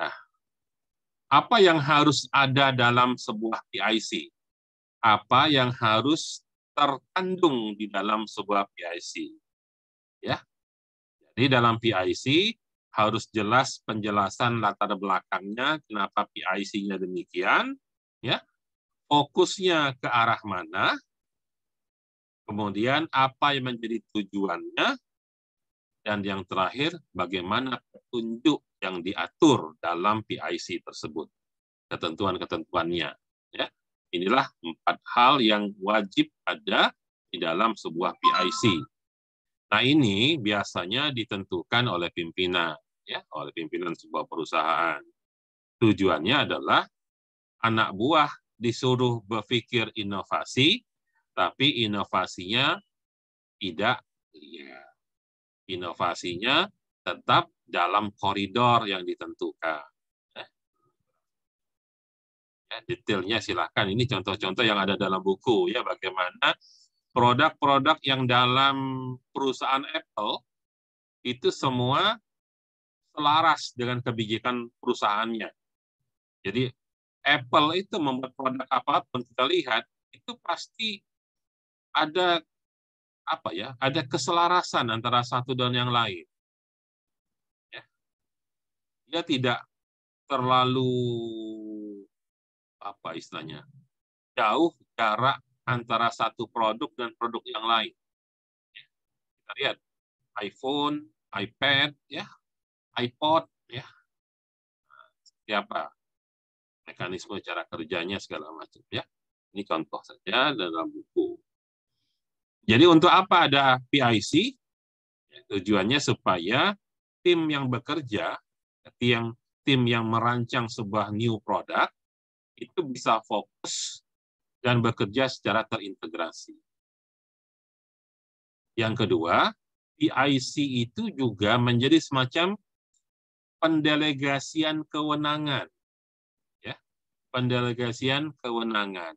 nah apa yang harus ada dalam sebuah PIC apa yang harus terkandung di dalam sebuah PIC ya jadi dalam PIC harus jelas penjelasan latar belakangnya kenapa PIC-nya demikian ya fokusnya ke arah mana, kemudian apa yang menjadi tujuannya, dan yang terakhir, bagaimana petunjuk yang diatur dalam PIC tersebut, ketentuan-ketentuannya. Ya, inilah empat hal yang wajib ada di dalam sebuah PIC. Nah ini biasanya ditentukan oleh pimpinan, ya, oleh pimpinan sebuah perusahaan. Tujuannya adalah anak buah disuruh berpikir inovasi, tapi inovasinya tidak ya, inovasinya tetap dalam koridor yang ditentukan. Eh. Ya, detailnya silahkan. Ini contoh-contoh yang ada dalam buku ya bagaimana produk-produk yang dalam perusahaan Apple itu semua selaras dengan kebijakan perusahaannya. Jadi Apple itu membuat produk apapun kita lihat itu pasti ada apa ya ada keselarasan antara satu dan yang lain ya dia tidak terlalu apa istilahnya jauh jarak antara satu produk dan produk yang lain ya. kita lihat iPhone iPad ya iPod ya siapa mekanisme cara kerjanya segala macam ya. Ini contoh saja dalam buku. Jadi untuk apa ada PIC? Ya, tujuannya supaya tim yang bekerja, tim tim yang merancang sebuah new product itu bisa fokus dan bekerja secara terintegrasi. Yang kedua, PIC itu juga menjadi semacam pendelegasian kewenangan pendelegasian kewenangan.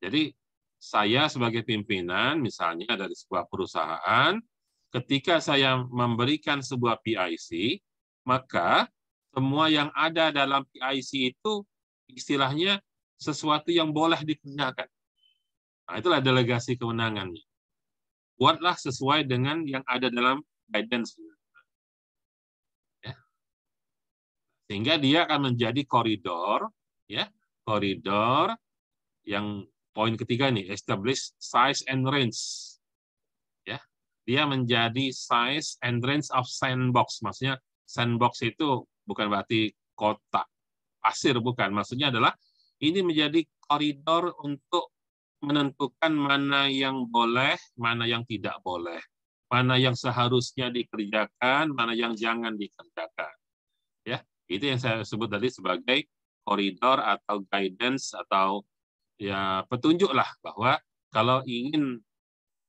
Jadi saya sebagai pimpinan misalnya dari sebuah perusahaan, ketika saya memberikan sebuah PIC, maka semua yang ada dalam PIC itu istilahnya sesuatu yang boleh dikerjakan. Nah, itulah delegasi kewenangannya. Buatlah sesuai dengan yang ada dalam guidance. Ya. Sehingga dia akan menjadi koridor ya koridor yang poin ketiga nih establish size and range ya dia menjadi size and range of sandbox maksudnya sandbox itu bukan berarti kota pasir bukan maksudnya adalah ini menjadi koridor untuk menentukan mana yang boleh, mana yang tidak boleh, mana yang seharusnya dikerjakan, mana yang jangan dikerjakan. Ya, itu yang saya sebut tadi sebagai koridor atau guidance atau ya petunjuklah bahwa kalau ingin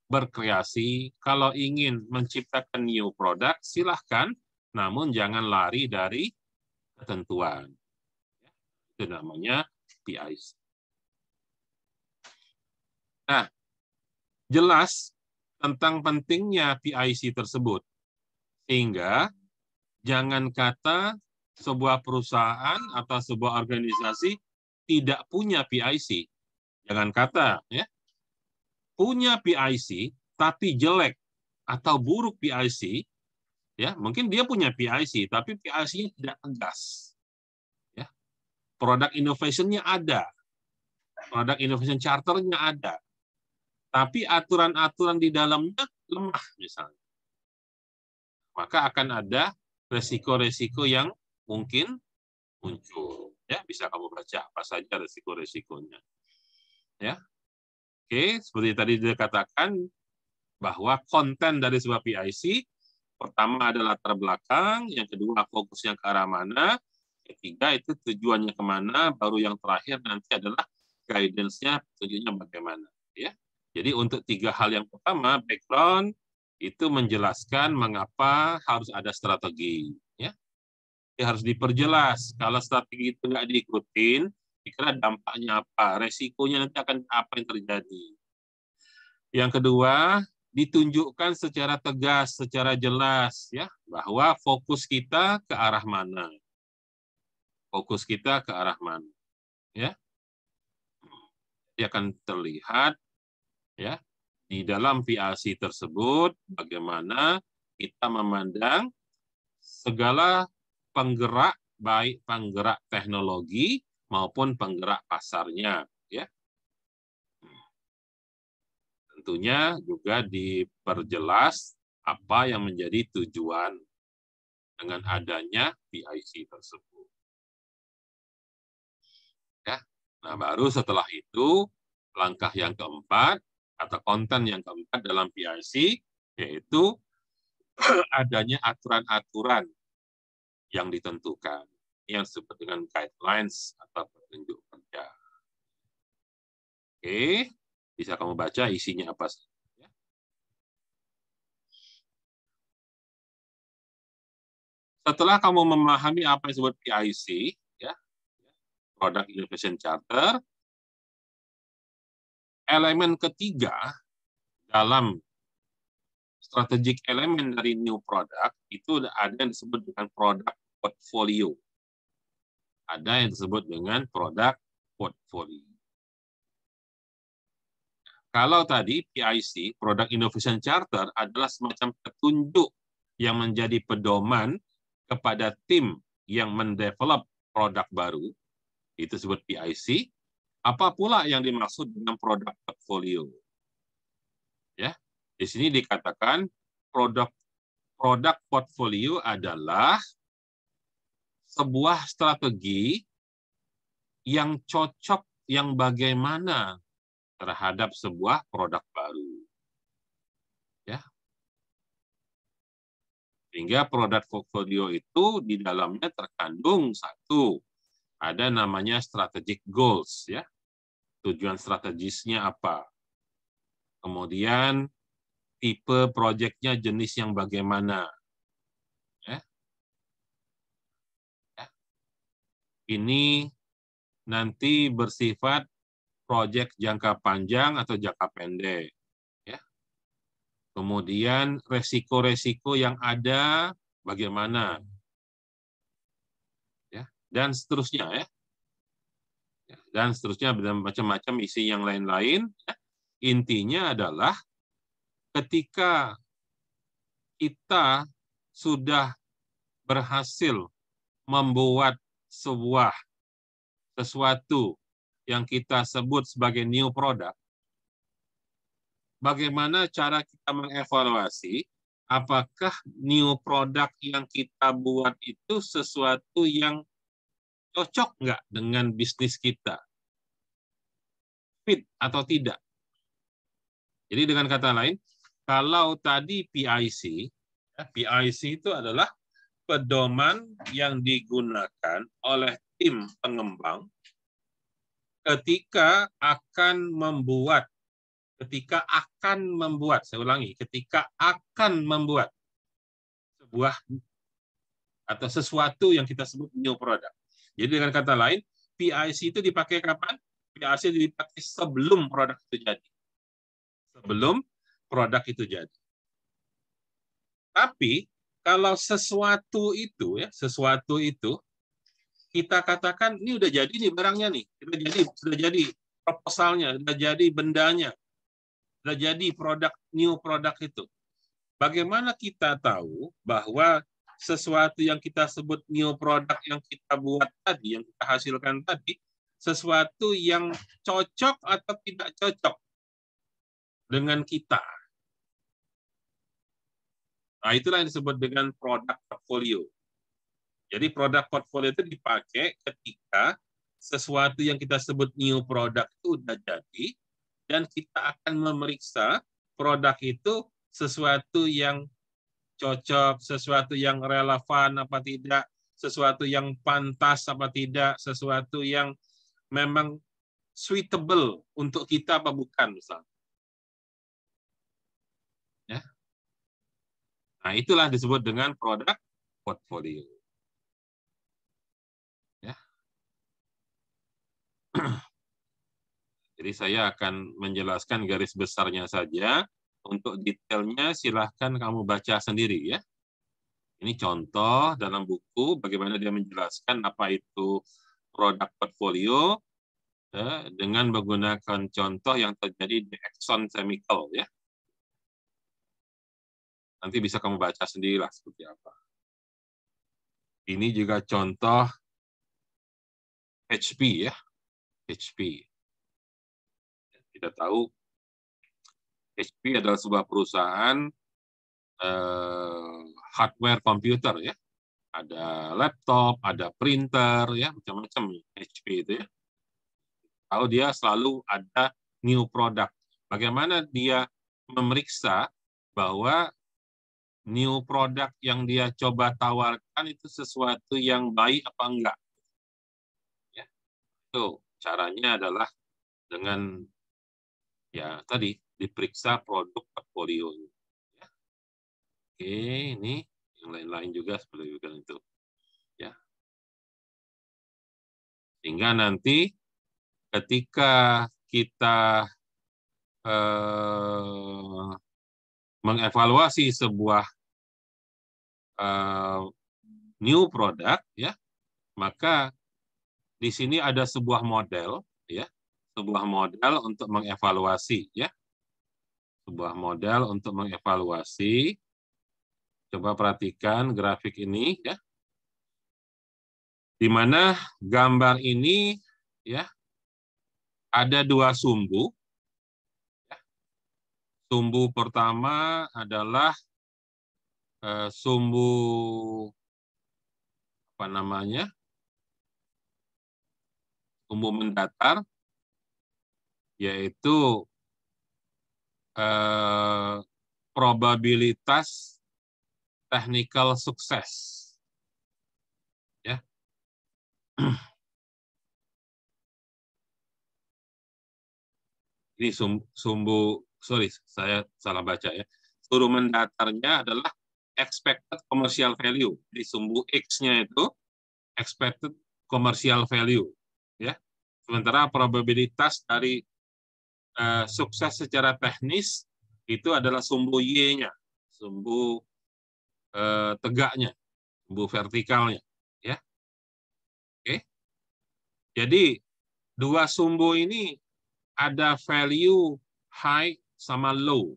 berkreasi, kalau ingin menciptakan new product silahkan, namun jangan lari dari ketentuan. Itu namanya PIC. Nah, jelas tentang pentingnya PIC tersebut. Sehingga jangan kata sebuah perusahaan atau sebuah organisasi tidak punya PIC. Jangan kata ya. Punya PIC tapi jelek atau buruk PIC, ya, mungkin dia punya PIC tapi PIC-nya tidak tegas. Ya. Produk innovation-nya ada. Produk innovation charter-nya ada. Tapi aturan-aturan di dalamnya lemah misalnya. Maka akan ada resiko-resiko yang mungkin hmm. muncul. Ya, bisa kamu baca apa saja resiko-resikonya. Ya. Oke, seperti tadi dikatakan bahwa konten dari sebuah PIC pertama adalah latar belakang, yang kedua fokusnya ke arah mana, ketiga itu tujuannya kemana, baru yang terakhir nanti adalah guidance-nya, tujuannya bagaimana. Ya. Jadi untuk tiga hal yang pertama, background itu menjelaskan mengapa harus ada strategi. Ya ya harus diperjelas. Kalau strategi itu nggak diikutin, kira dampaknya apa, resikonya nanti akan apa yang terjadi. Yang kedua, ditunjukkan secara tegas, secara jelas ya bahwa fokus kita ke arah mana. Fokus kita ke arah mana. Ya. Dia akan terlihat ya di dalam VLC tersebut bagaimana kita memandang segala penggerak baik penggerak teknologi maupun penggerak pasarnya ya tentunya juga diperjelas apa yang menjadi tujuan dengan adanya PIC tersebut ya nah baru setelah itu langkah yang keempat atau konten yang keempat dalam PIC yaitu adanya aturan-aturan yang ditentukan. Yang disebut dengan guidelines atau petunjuk kerja. Oke, bisa kamu baca isinya apa saja. Setelah kamu memahami apa yang disebut PIC, ya, Product Innovation Charter, elemen ketiga dalam strategic elemen dari new product itu ada yang disebut dengan product portfolio. Ada yang disebut dengan produk portfolio. Kalau tadi PIC, Product Innovation Charter, adalah semacam petunjuk yang menjadi pedoman kepada tim yang mendevelop produk baru, itu disebut PIC, apa pula yang dimaksud dengan produk portfolio? Ya, di sini dikatakan produk produk portfolio adalah sebuah strategi yang cocok yang bagaimana terhadap sebuah produk baru. Ya. Sehingga produk portfolio itu di dalamnya terkandung satu ada namanya strategic goals ya. Tujuan strategisnya apa? Kemudian tipe proyeknya jenis yang bagaimana? ini nanti bersifat proyek jangka panjang atau jangka pendek. Ya. Kemudian resiko-resiko yang ada bagaimana, ya, dan seterusnya ya. ya dan seterusnya dan macam-macam isi yang lain-lain. Ya. Intinya adalah ketika kita sudah berhasil membuat sebuah sesuatu yang kita sebut sebagai new product, bagaimana cara kita mengevaluasi apakah new product yang kita buat itu sesuatu yang cocok nggak dengan bisnis kita? Fit atau tidak? Jadi dengan kata lain, kalau tadi PIC, ya, PIC itu adalah pedoman yang digunakan oleh tim pengembang ketika akan membuat ketika akan membuat saya ulangi ketika akan membuat sebuah atau sesuatu yang kita sebut new product. Jadi dengan kata lain, PIC itu dipakai kapan? PIC itu dipakai sebelum produk itu jadi. Sebelum produk itu jadi. Tapi kalau sesuatu itu ya sesuatu itu kita katakan ini udah jadi nih barangnya nih kita jadi sudah jadi proposalnya sudah jadi bendanya sudah jadi produk new produk itu bagaimana kita tahu bahwa sesuatu yang kita sebut new product yang kita buat tadi yang kita hasilkan tadi sesuatu yang cocok atau tidak cocok dengan kita Nah, itulah yang disebut dengan produk portfolio. Jadi produk portfolio itu dipakai ketika sesuatu yang kita sebut new product itu udah jadi dan kita akan memeriksa produk itu sesuatu yang cocok, sesuatu yang relevan apa tidak, sesuatu yang pantas apa tidak, sesuatu yang memang suitable untuk kita apa bukan misalnya. Nah, itulah disebut dengan produk portfolio. Ya. Jadi saya akan menjelaskan garis besarnya saja. Untuk detailnya silahkan kamu baca sendiri ya. Ini contoh dalam buku bagaimana dia menjelaskan apa itu produk portfolio ya, dengan menggunakan contoh yang terjadi di Exxon Chemical ya. Nanti bisa kamu baca sendirilah seperti apa. Ini juga contoh HP ya. HP. Kita tahu HP adalah sebuah perusahaan eh, hardware komputer ya. Ada laptop, ada printer ya, macam-macam HP itu ya. Kalau dia selalu ada new product. Bagaimana dia memeriksa bahwa new produk yang dia coba tawarkan itu sesuatu yang baik apa enggak. Ya. Itu caranya adalah dengan ya tadi diperiksa produk portfolio. Ya. Oke, ini yang lain-lain juga seperti itu. Kan ya. Sehingga nanti ketika kita eh, mengevaluasi sebuah uh, new product ya maka di sini ada sebuah model ya sebuah model untuk mengevaluasi ya sebuah model untuk mengevaluasi coba perhatikan grafik ini ya di mana gambar ini ya ada dua sumbu Sumbu pertama adalah eh, sumbu apa namanya? Sumbu mendatar yaitu eh, probabilitas technical sukses. Ya. Ini sumbu, sumbu sorry saya salah baca ya suruh mendatarnya adalah expected commercial value di sumbu x-nya itu expected commercial value ya sementara probabilitas dari uh, sukses secara teknis itu adalah sumbu y-nya sumbu uh, tegaknya sumbu vertikalnya ya oke okay. jadi dua sumbu ini ada value high sama low.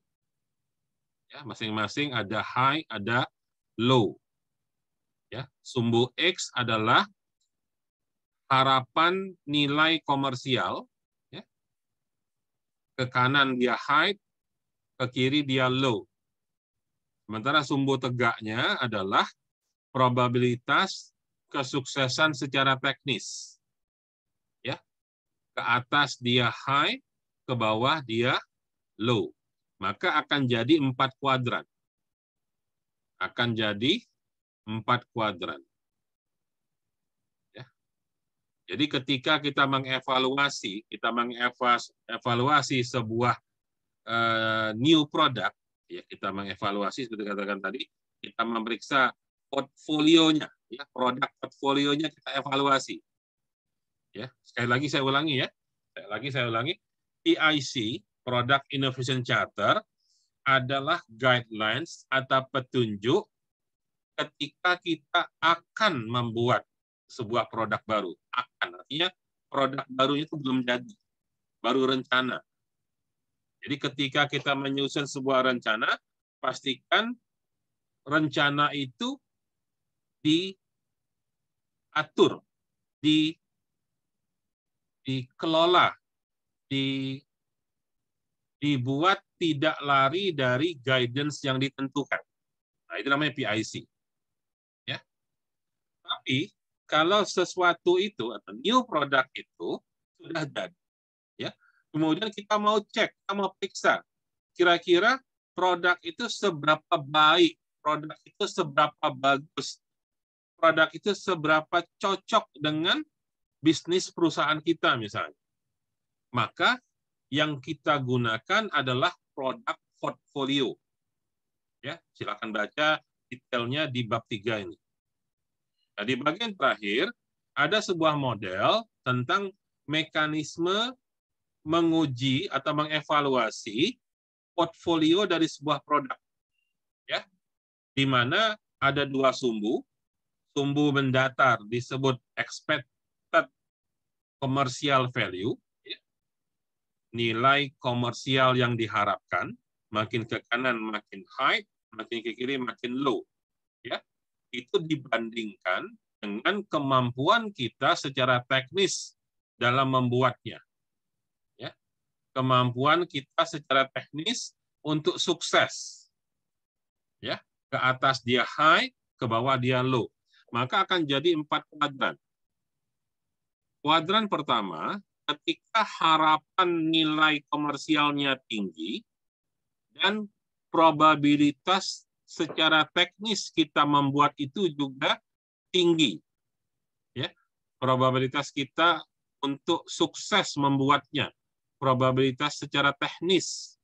Ya, masing-masing ada high, ada low. Ya, sumbu X adalah harapan nilai komersial. Ya. Ke kanan dia high, ke kiri dia low. Sementara sumbu tegaknya adalah probabilitas kesuksesan secara teknis. Ya. Ke atas dia high, ke bawah dia low. Maka akan jadi empat kuadran. Akan jadi empat kuadran. Ya. Jadi ketika kita mengevaluasi, kita mengevaluasi sebuah uh, new product, ya kita mengevaluasi seperti katakan tadi, kita memeriksa portfolionya, ya produk portfolionya kita evaluasi. Ya, sekali lagi saya ulangi ya. Sekali lagi saya ulangi, PIC. Product Innovation Charter adalah guidelines atau petunjuk ketika kita akan membuat sebuah produk baru. Akan, artinya produk barunya itu belum jadi, baru rencana. Jadi ketika kita menyusun sebuah rencana, pastikan rencana itu diatur, di dikelola, di dibuat tidak lari dari guidance yang ditentukan. Nah, itu namanya PIC. Ya. Tapi kalau sesuatu itu atau new product itu sudah jadi, ya. Kemudian kita mau cek, kita mau periksa kira-kira produk itu seberapa baik, produk itu seberapa bagus, produk itu seberapa cocok dengan bisnis perusahaan kita misalnya. Maka yang kita gunakan adalah produk portfolio. Ya, silakan baca detailnya di bab 3 ini. Nah, di bagian terakhir ada sebuah model tentang mekanisme menguji atau mengevaluasi portfolio dari sebuah produk. Ya. Di mana ada dua sumbu. Sumbu mendatar disebut expected commercial value nilai komersial yang diharapkan, makin ke kanan makin high, makin ke kiri makin low. Ya, itu dibandingkan dengan kemampuan kita secara teknis dalam membuatnya. Ya, kemampuan kita secara teknis untuk sukses. Ya, ke atas dia high, ke bawah dia low. Maka akan jadi empat kuadran. Kuadran pertama ketika harapan nilai komersialnya tinggi dan probabilitas secara teknis kita membuat itu juga tinggi. Ya, probabilitas kita untuk sukses membuatnya, probabilitas secara teknis.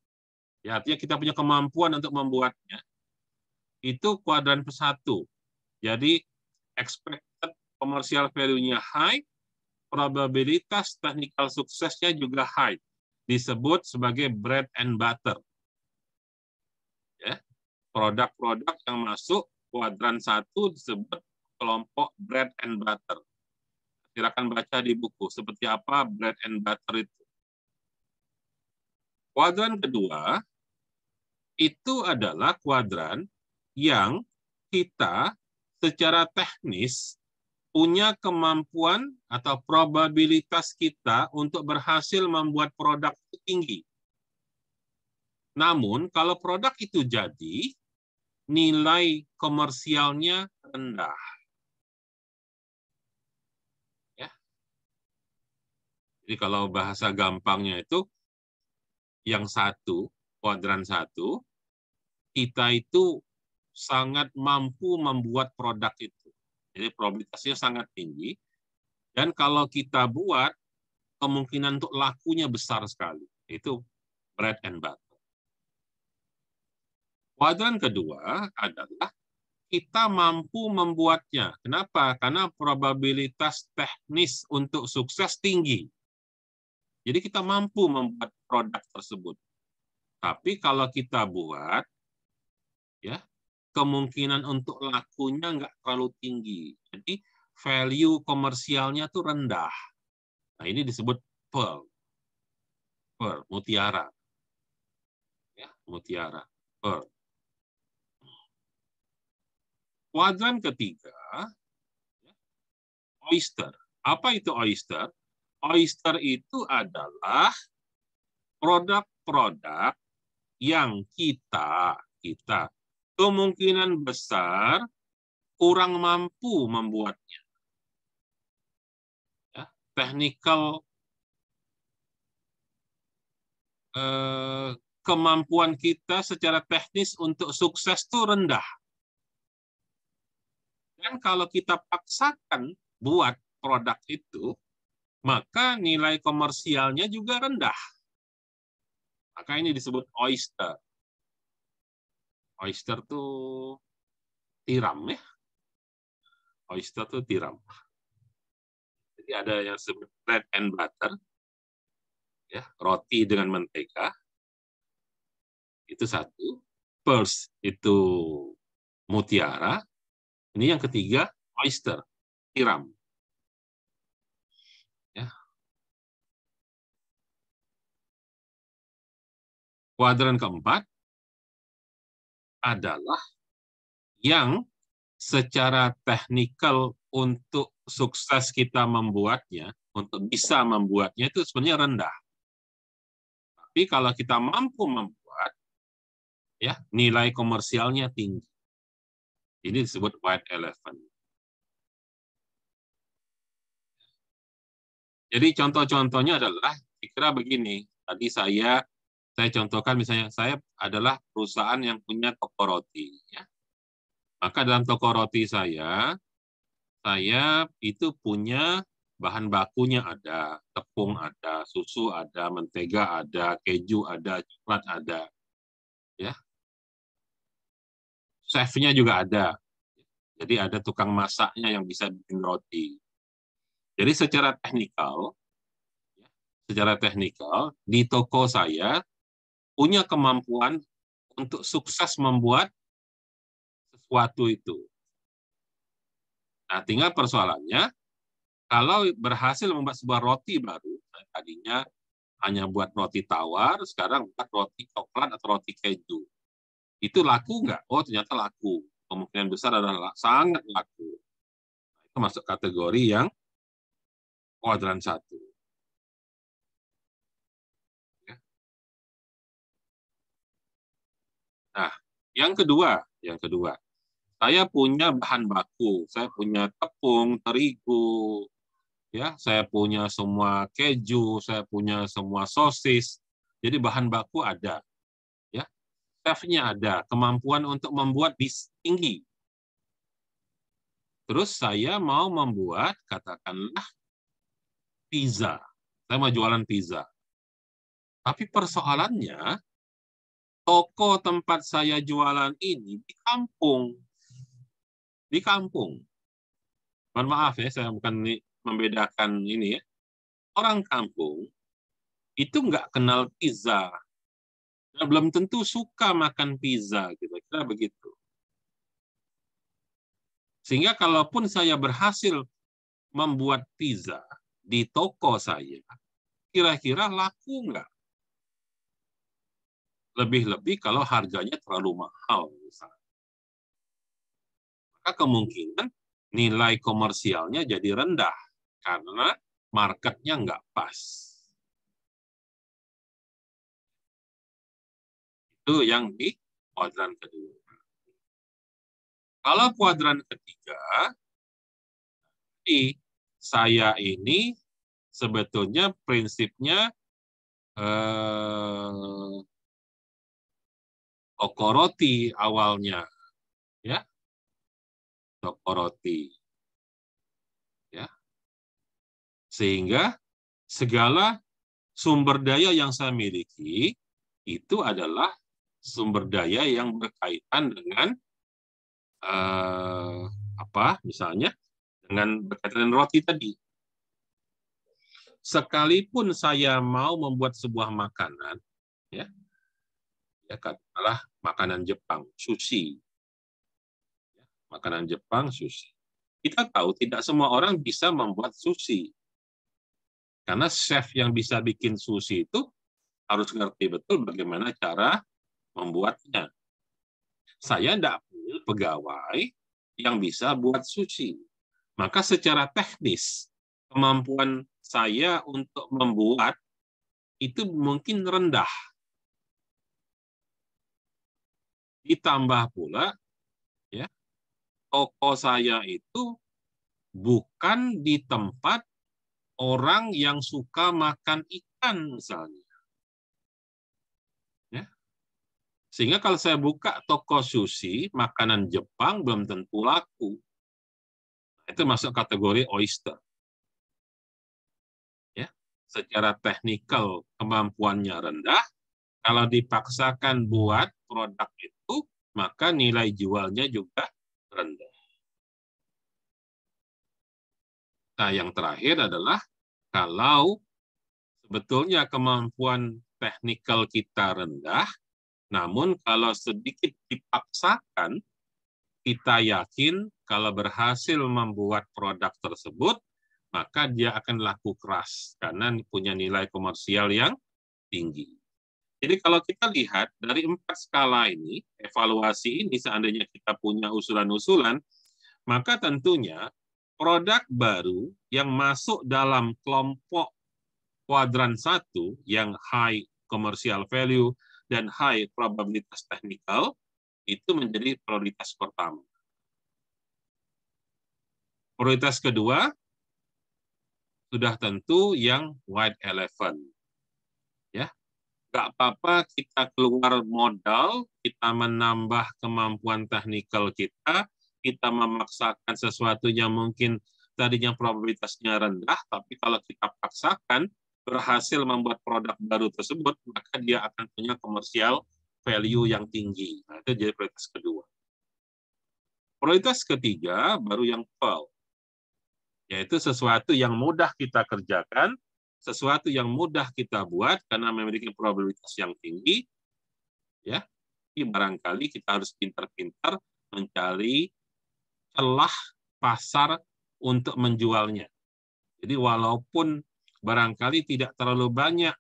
Ya, artinya kita punya kemampuan untuk membuatnya. Itu kuadran ke Jadi expected commercial value-nya high, probabilitas teknikal suksesnya juga high. Disebut sebagai bread and butter. produk ya, produk-produk yang masuk kuadran satu disebut kelompok bread and butter. Silakan baca di buku seperti apa bread and butter itu. Kuadran kedua itu adalah kuadran yang kita secara teknis punya kemampuan atau probabilitas kita untuk berhasil membuat produk tinggi. Namun, kalau produk itu jadi, nilai komersialnya rendah. Ya. Jadi kalau bahasa gampangnya itu, yang satu, kuadran satu, kita itu sangat mampu membuat produk itu jadi probabilitasnya sangat tinggi. Dan kalau kita buat, kemungkinan untuk lakunya besar sekali. Itu bread and butter. Kuadran kedua adalah kita mampu membuatnya. Kenapa? Karena probabilitas teknis untuk sukses tinggi. Jadi kita mampu membuat produk tersebut. Tapi kalau kita buat, ya kemungkinan untuk lakunya nggak terlalu tinggi. Jadi value komersialnya tuh rendah. Nah, ini disebut pearl. Pearl, mutiara. Ya, mutiara, pearl. Kuadran ketiga, ya, oyster. Apa itu oyster? Oyster itu adalah produk-produk yang kita kita kemungkinan besar kurang mampu membuatnya. Ya, technical eh, kemampuan kita secara teknis untuk sukses itu rendah. Dan kalau kita paksakan buat produk itu, maka nilai komersialnya juga rendah. Maka ini disebut oyster. Oyster tuh tiram ya. Oyster tuh tiram. Jadi ada yang sebut bread and butter, ya roti dengan mentega, itu satu. Pearls itu mutiara. Ini yang ketiga oyster, tiram. Ya. Kuadran keempat adalah yang secara teknikal untuk sukses kita membuatnya, untuk bisa membuatnya itu sebenarnya rendah. Tapi kalau kita mampu membuat, ya nilai komersialnya tinggi. Ini disebut white elephant. Jadi contoh-contohnya adalah, kira begini, tadi saya saya contohkan misalnya saya adalah perusahaan yang punya toko roti. Ya. Maka dalam toko roti saya, saya itu punya bahan bakunya ada, tepung ada, susu ada, mentega ada, keju ada, coklat ada. Ya. Chefnya juga ada. Jadi ada tukang masaknya yang bisa bikin roti. Jadi secara teknikal, ya, secara teknikal di toko saya punya kemampuan untuk sukses membuat sesuatu itu. Nah, tinggal persoalannya, kalau berhasil membuat sebuah roti baru, nah, tadinya hanya buat roti tawar, sekarang buat roti coklat atau roti keju. Itu laku nggak? Oh, ternyata laku. Kemungkinan besar adalah sangat laku. Nah, itu masuk kategori yang kuadran satu. Nah, yang kedua, yang kedua, saya punya bahan baku, saya punya tepung, terigu, ya, saya punya semua keju, saya punya semua sosis. Jadi bahan baku ada, ya, chefnya ada, kemampuan untuk membuat bis tinggi. Terus saya mau membuat, katakanlah, pizza. Saya mau jualan pizza. Tapi persoalannya, toko tempat saya jualan ini di kampung. Di kampung. Mohon maaf ya, saya bukan membedakan ini ya. Orang kampung itu nggak kenal pizza. Dan nah, belum tentu suka makan pizza, kira-kira begitu. Sehingga kalaupun saya berhasil membuat pizza di toko saya, kira-kira laku nggak? Lebih-lebih kalau harganya terlalu mahal. Misalnya. Maka kemungkinan nilai komersialnya jadi rendah karena marketnya nggak pas. Itu yang di kuadran kedua. Kalau kuadran ketiga, di saya ini sebetulnya prinsipnya eh, okoroti awalnya. Ya. Okoroti. Ya. Sehingga segala sumber daya yang saya miliki itu adalah sumber daya yang berkaitan dengan eh, apa misalnya dengan berkaitan dengan roti tadi sekalipun saya mau membuat sebuah makanan, ya, ya katakanlah makanan Jepang, sushi. Ya, makanan Jepang, sushi. Kita tahu tidak semua orang bisa membuat sushi. Karena chef yang bisa bikin sushi itu harus ngerti betul bagaimana cara membuatnya. Saya tidak punya pegawai yang bisa buat sushi. Maka secara teknis, kemampuan saya untuk membuat itu mungkin rendah Ditambah pula, ya toko saya itu bukan di tempat orang yang suka makan ikan misalnya. Ya. Sehingga kalau saya buka toko sushi, makanan Jepang belum tentu laku. Nah, itu masuk kategori oyster. Ya. Secara teknikal kemampuannya rendah, kalau dipaksakan buat produk itu, maka nilai jualnya juga rendah. Nah, yang terakhir adalah kalau sebetulnya kemampuan teknikal kita rendah, namun kalau sedikit dipaksakan, kita yakin kalau berhasil membuat produk tersebut, maka dia akan laku keras karena punya nilai komersial yang tinggi. Jadi kalau kita lihat dari empat skala ini, evaluasi ini seandainya kita punya usulan-usulan, maka tentunya produk baru yang masuk dalam kelompok kuadran satu yang high commercial value dan high probabilitas technical itu menjadi prioritas pertama. Prioritas kedua sudah tentu yang white elephant nggak apa-apa kita keluar modal, kita menambah kemampuan teknikal kita, kita memaksakan sesuatu yang mungkin tadinya probabilitasnya rendah, tapi kalau kita paksakan berhasil membuat produk baru tersebut, maka dia akan punya komersial value yang tinggi. Nah, itu jadi prioritas kedua. Prioritas ketiga baru yang pearl, yaitu sesuatu yang mudah kita kerjakan, sesuatu yang mudah kita buat karena memiliki probabilitas yang tinggi, ya, barangkali kita harus pintar-pintar mencari celah pasar untuk menjualnya. Jadi walaupun barangkali tidak terlalu banyak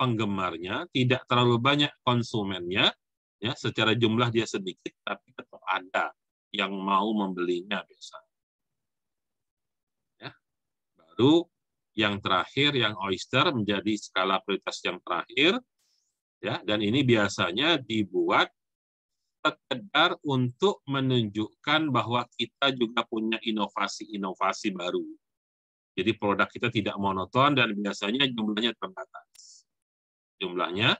penggemarnya, tidak terlalu banyak konsumennya, ya secara jumlah dia sedikit, tapi tetap ada yang mau membelinya biasanya. Ya, baru yang terakhir yang oyster menjadi skala prioritas yang terakhir ya dan ini biasanya dibuat sekedar untuk menunjukkan bahwa kita juga punya inovasi-inovasi baru. Jadi produk kita tidak monoton dan biasanya jumlahnya terbatas. Jumlahnya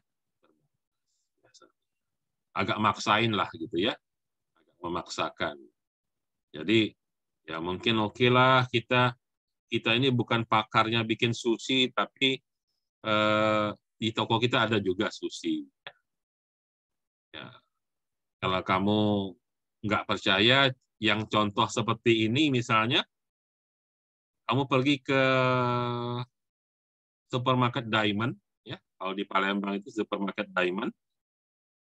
agak maksain lah gitu ya, agak memaksakan. Jadi ya mungkin oke okay lah kita kita ini bukan pakarnya bikin sushi, tapi eh, di toko kita ada juga sushi. Ya. Kalau kamu nggak percaya, yang contoh seperti ini misalnya, kamu pergi ke supermarket Diamond, ya kalau di Palembang itu supermarket Diamond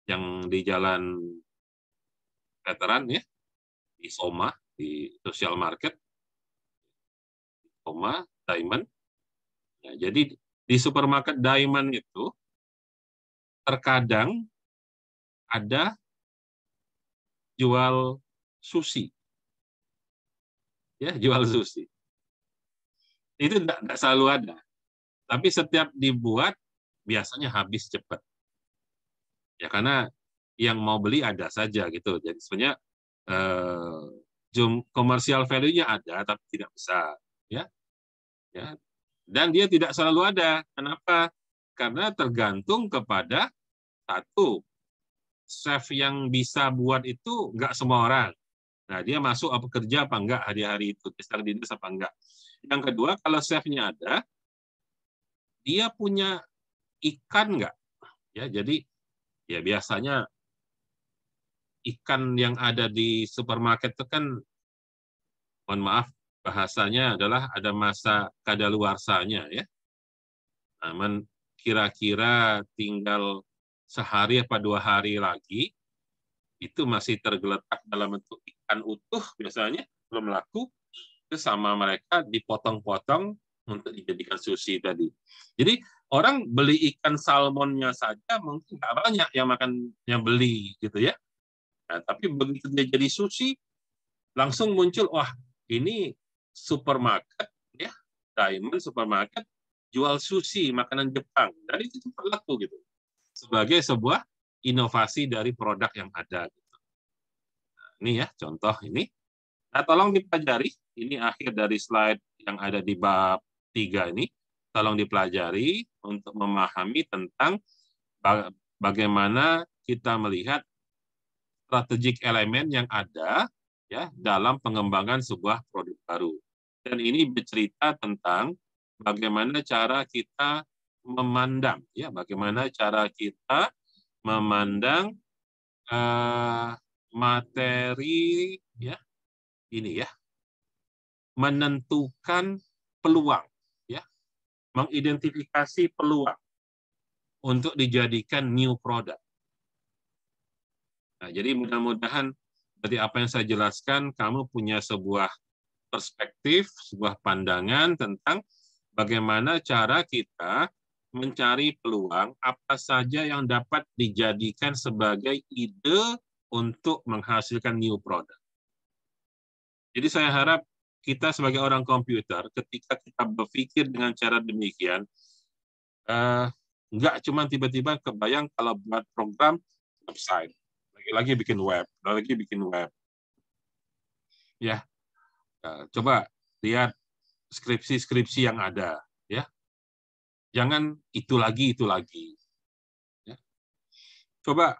yang di Jalan Veteran ya, di Soma, di Social Market, diamond. Ya, jadi di supermarket diamond itu terkadang ada jual sushi. Ya, jual sushi. Itu tidak selalu ada. Tapi setiap dibuat, biasanya habis cepat. Ya, karena yang mau beli ada saja gitu. Jadi sebenarnya eh, komersial value-nya ada, tapi tidak besar. Ya, Ya. Dan dia tidak selalu ada. Kenapa? Karena tergantung kepada satu chef yang bisa buat itu nggak semua orang. Nah, dia masuk apa kerja apa enggak hari-hari itu, di dinas apa enggak. Yang kedua, kalau chefnya ada, dia punya ikan enggak? Ya, jadi ya biasanya ikan yang ada di supermarket itu kan mohon maaf bahasanya adalah ada masa kadaluarsanya ya. Namun kira-kira tinggal sehari apa dua hari lagi itu masih tergeletak dalam bentuk ikan utuh biasanya belum laku itu sama mereka dipotong-potong untuk dijadikan sushi tadi. Jadi orang beli ikan salmonnya saja mungkin nggak banyak yang makan yang beli gitu ya. Nah, tapi begitu dia jadi sushi langsung muncul wah ini supermarket, ya Diamond supermarket jual sushi makanan Jepang dan itu cepat laku gitu sebagai sebuah inovasi dari produk yang ada. Gitu. Nah, ini ya contoh ini. Nah tolong dipelajari. Ini akhir dari slide yang ada di bab 3 ini. Tolong dipelajari untuk memahami tentang bagaimana kita melihat strategic elemen yang ada ya dalam pengembangan sebuah produk baru. Dan ini bercerita tentang bagaimana cara kita memandang, ya, bagaimana cara kita memandang uh, materi, ya, ini ya, menentukan peluang, ya, mengidentifikasi peluang untuk dijadikan new product. Nah, jadi mudah-mudahan dari apa yang saya jelaskan, kamu punya sebuah perspektif, sebuah pandangan tentang bagaimana cara kita mencari peluang apa saja yang dapat dijadikan sebagai ide untuk menghasilkan new product. Jadi saya harap kita sebagai orang komputer, ketika kita berpikir dengan cara demikian, eh, nggak cuma tiba-tiba kebayang kalau buat program website, lagi-lagi bikin web, lagi bikin web. Ya, Nah, coba lihat skripsi-skripsi yang ada, ya. Jangan itu lagi itu lagi. Ya. Coba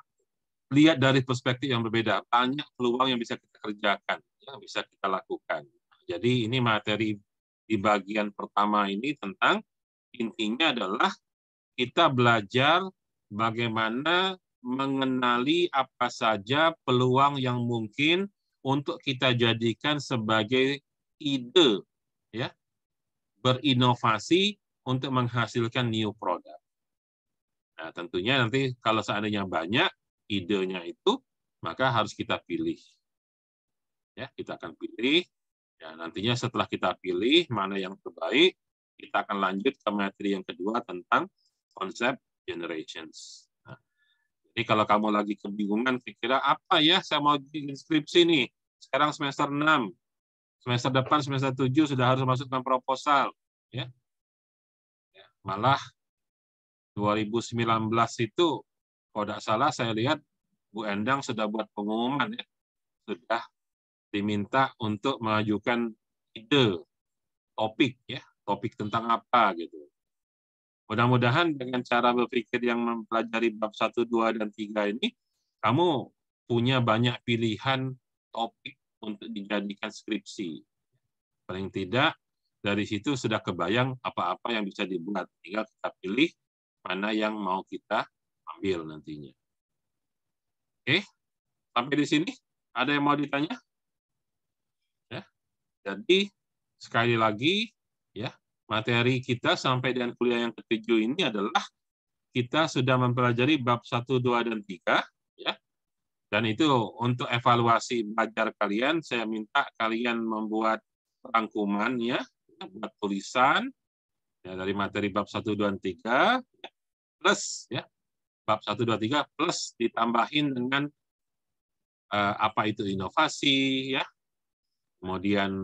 lihat dari perspektif yang berbeda. Banyak peluang yang bisa kita kerjakan, ya, yang bisa kita lakukan. Jadi ini materi di bagian pertama ini tentang intinya adalah kita belajar bagaimana mengenali apa saja peluang yang mungkin untuk kita jadikan sebagai ide ya berinovasi untuk menghasilkan new product. Nah, tentunya nanti kalau seandainya banyak idenya itu, maka harus kita pilih. Ya, kita akan pilih. Ya, nantinya setelah kita pilih mana yang terbaik, kita akan lanjut ke materi yang kedua tentang konsep generations. Jadi kalau kamu lagi kebingungan, kira apa ya saya mau inskripsi nih. Sekarang semester 6, semester depan semester 7 sudah harus masukkan proposal. Ya. ya malah 2019 itu, kalau tidak salah saya lihat Bu Endang sudah buat pengumuman, ya. sudah diminta untuk mengajukan ide, topik ya, topik tentang apa gitu. Mudah-mudahan dengan cara berpikir yang mempelajari bab 1, 2, dan 3 ini, kamu punya banyak pilihan topik untuk dijadikan skripsi. Paling tidak, dari situ sudah kebayang apa-apa yang bisa dibuat. Tinggal kita pilih mana yang mau kita ambil nantinya. Oke, sampai di sini. Ada yang mau ditanya? Ya. Jadi, sekali lagi, ya Materi kita sampai dengan kuliah yang ketujuh ini adalah kita sudah mempelajari bab 1, 2, dan 3. Ya. Dan itu untuk evaluasi belajar kalian, saya minta kalian membuat rangkuman, ya, buat tulisan ya, dari materi bab 1, 2, dan 3, ya, plus ya, bab 1, 2, 3, plus ditambahin dengan eh, apa itu inovasi, ya, kemudian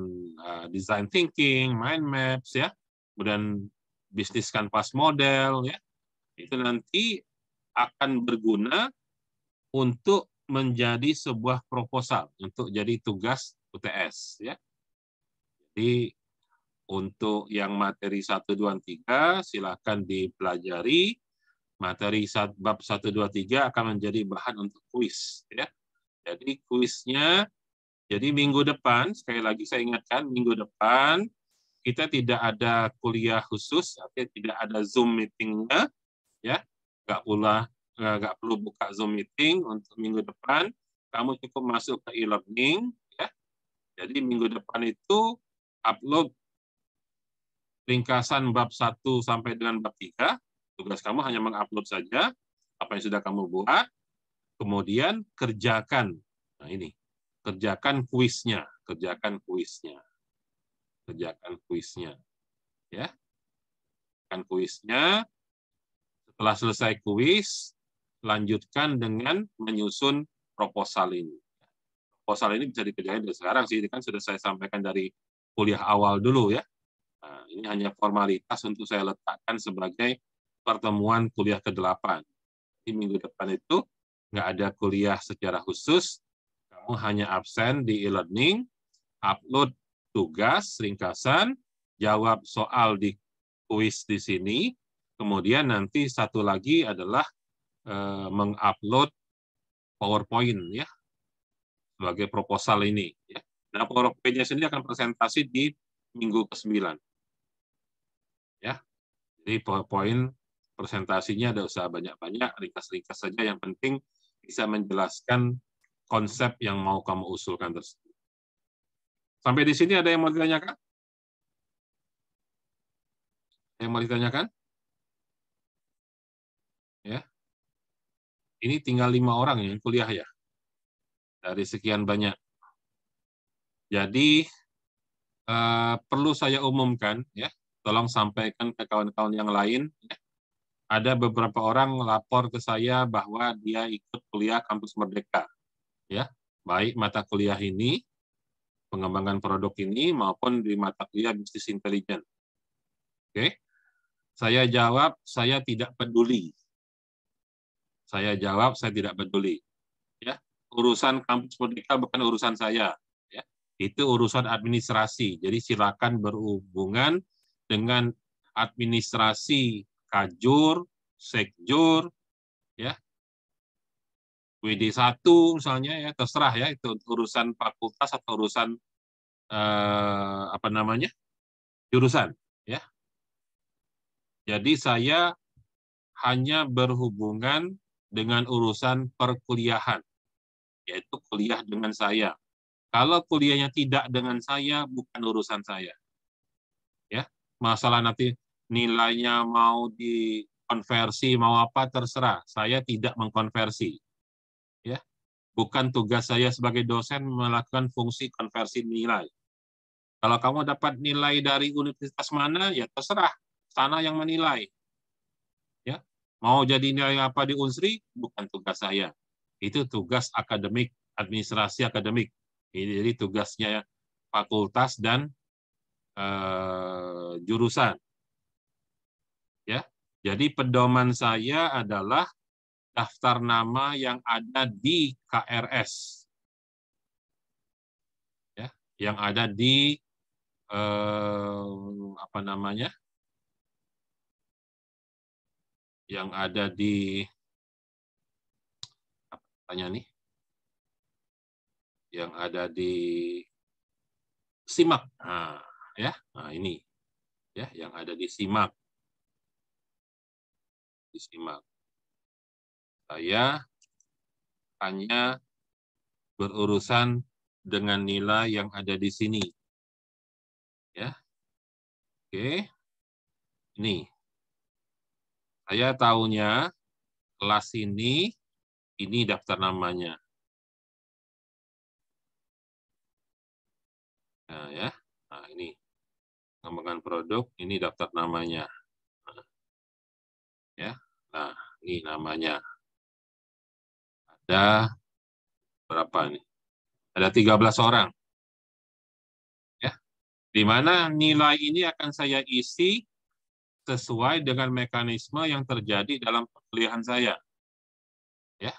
uh, design thinking, mind maps, ya, kemudian bisnis kanvas model ya itu nanti akan berguna untuk menjadi sebuah proposal untuk jadi tugas UTS ya. Jadi untuk yang materi 1 2 3 silakan dipelajari. Materi bab 1 2 3 akan menjadi bahan untuk kuis ya. Jadi kuisnya jadi minggu depan sekali lagi saya ingatkan minggu depan kita tidak ada kuliah khusus, artinya tidak ada Zoom meetingnya, ya, nggak pula eh, nggak perlu buka Zoom meeting untuk minggu depan. Kamu cukup masuk ke e-learning, ya. Jadi minggu depan itu upload ringkasan bab 1 sampai dengan bab 3. Tugas kamu hanya mengupload saja apa yang sudah kamu buat, kemudian kerjakan. Nah ini, kerjakan kuisnya, kerjakan kuisnya kerjakan kuisnya. Ya. Kan kuisnya. Setelah selesai kuis, lanjutkan dengan menyusun proposal ini. Proposal ini bisa dikerjakan dari sekarang sih, ini kan sudah saya sampaikan dari kuliah awal dulu ya. Nah, ini hanya formalitas untuk saya letakkan sebagai pertemuan kuliah ke-8. Di minggu depan itu nggak ada kuliah secara khusus, kamu hanya absen di e-learning, upload tugas, ringkasan, jawab soal di kuis di sini. Kemudian nanti satu lagi adalah eh, mengupload PowerPoint ya sebagai proposal ini. Ya. Nah PowerPointnya sendiri akan presentasi di minggu ke-9. Ya. Jadi PowerPoint presentasinya ada usaha banyak-banyak, ringkas-ringkas saja. Yang penting bisa menjelaskan konsep yang mau kamu usulkan tersebut. Sampai di sini ada yang mau ditanyakan? Yang mau ditanyakan? Ya. Ini tinggal lima orang yang kuliah ya. Dari sekian banyak. Jadi uh, perlu saya umumkan ya, tolong sampaikan ke kawan-kawan yang lain ya. Ada beberapa orang lapor ke saya bahwa dia ikut kuliah kampus Merdeka. Ya, baik mata kuliah ini pengembangan produk ini maupun di mata kuliah bisnis intelijen. Oke. Okay? Saya jawab saya tidak peduli. Saya jawab saya tidak peduli. Ya, urusan kampus Merdeka bukan urusan saya, ya. Itu urusan administrasi. Jadi silakan berhubungan dengan administrasi Kajur, Sekjur, WD1 misalnya ya terserah ya itu urusan fakultas atau urusan eh, apa namanya jurusan ya. Jadi saya hanya berhubungan dengan urusan perkuliahan yaitu kuliah dengan saya. Kalau kuliahnya tidak dengan saya bukan urusan saya. Ya, masalah nanti nilainya mau dikonversi mau apa terserah. Saya tidak mengkonversi Bukan tugas saya sebagai dosen melakukan fungsi konversi nilai. Kalau kamu dapat nilai dari universitas mana, ya terserah. Sana yang menilai. Ya, Mau jadi nilai apa di UNSRI, bukan tugas saya. Itu tugas akademik, administrasi akademik. Jadi tugasnya fakultas dan uh, jurusan. Ya, jadi pedoman saya adalah daftar nama yang ada di KRS. Ya, yang ada di eh, apa namanya? Yang ada di apa tanya nih? Yang ada di simak. Nah, ya. Nah, ini. Ya, yang ada di simak. Di simak saya hanya berurusan dengan nilai yang ada di sini. Ya. Oke. Ini. Saya tahunya kelas ini ini daftar namanya. Nah, ya. Nah, ini pengembangan produk, ini daftar namanya. Nah. ya. Nah, ini namanya ada berapa nih? Ada 13 orang. Ya. Di mana nilai ini akan saya isi sesuai dengan mekanisme yang terjadi dalam pilihan saya. Ya.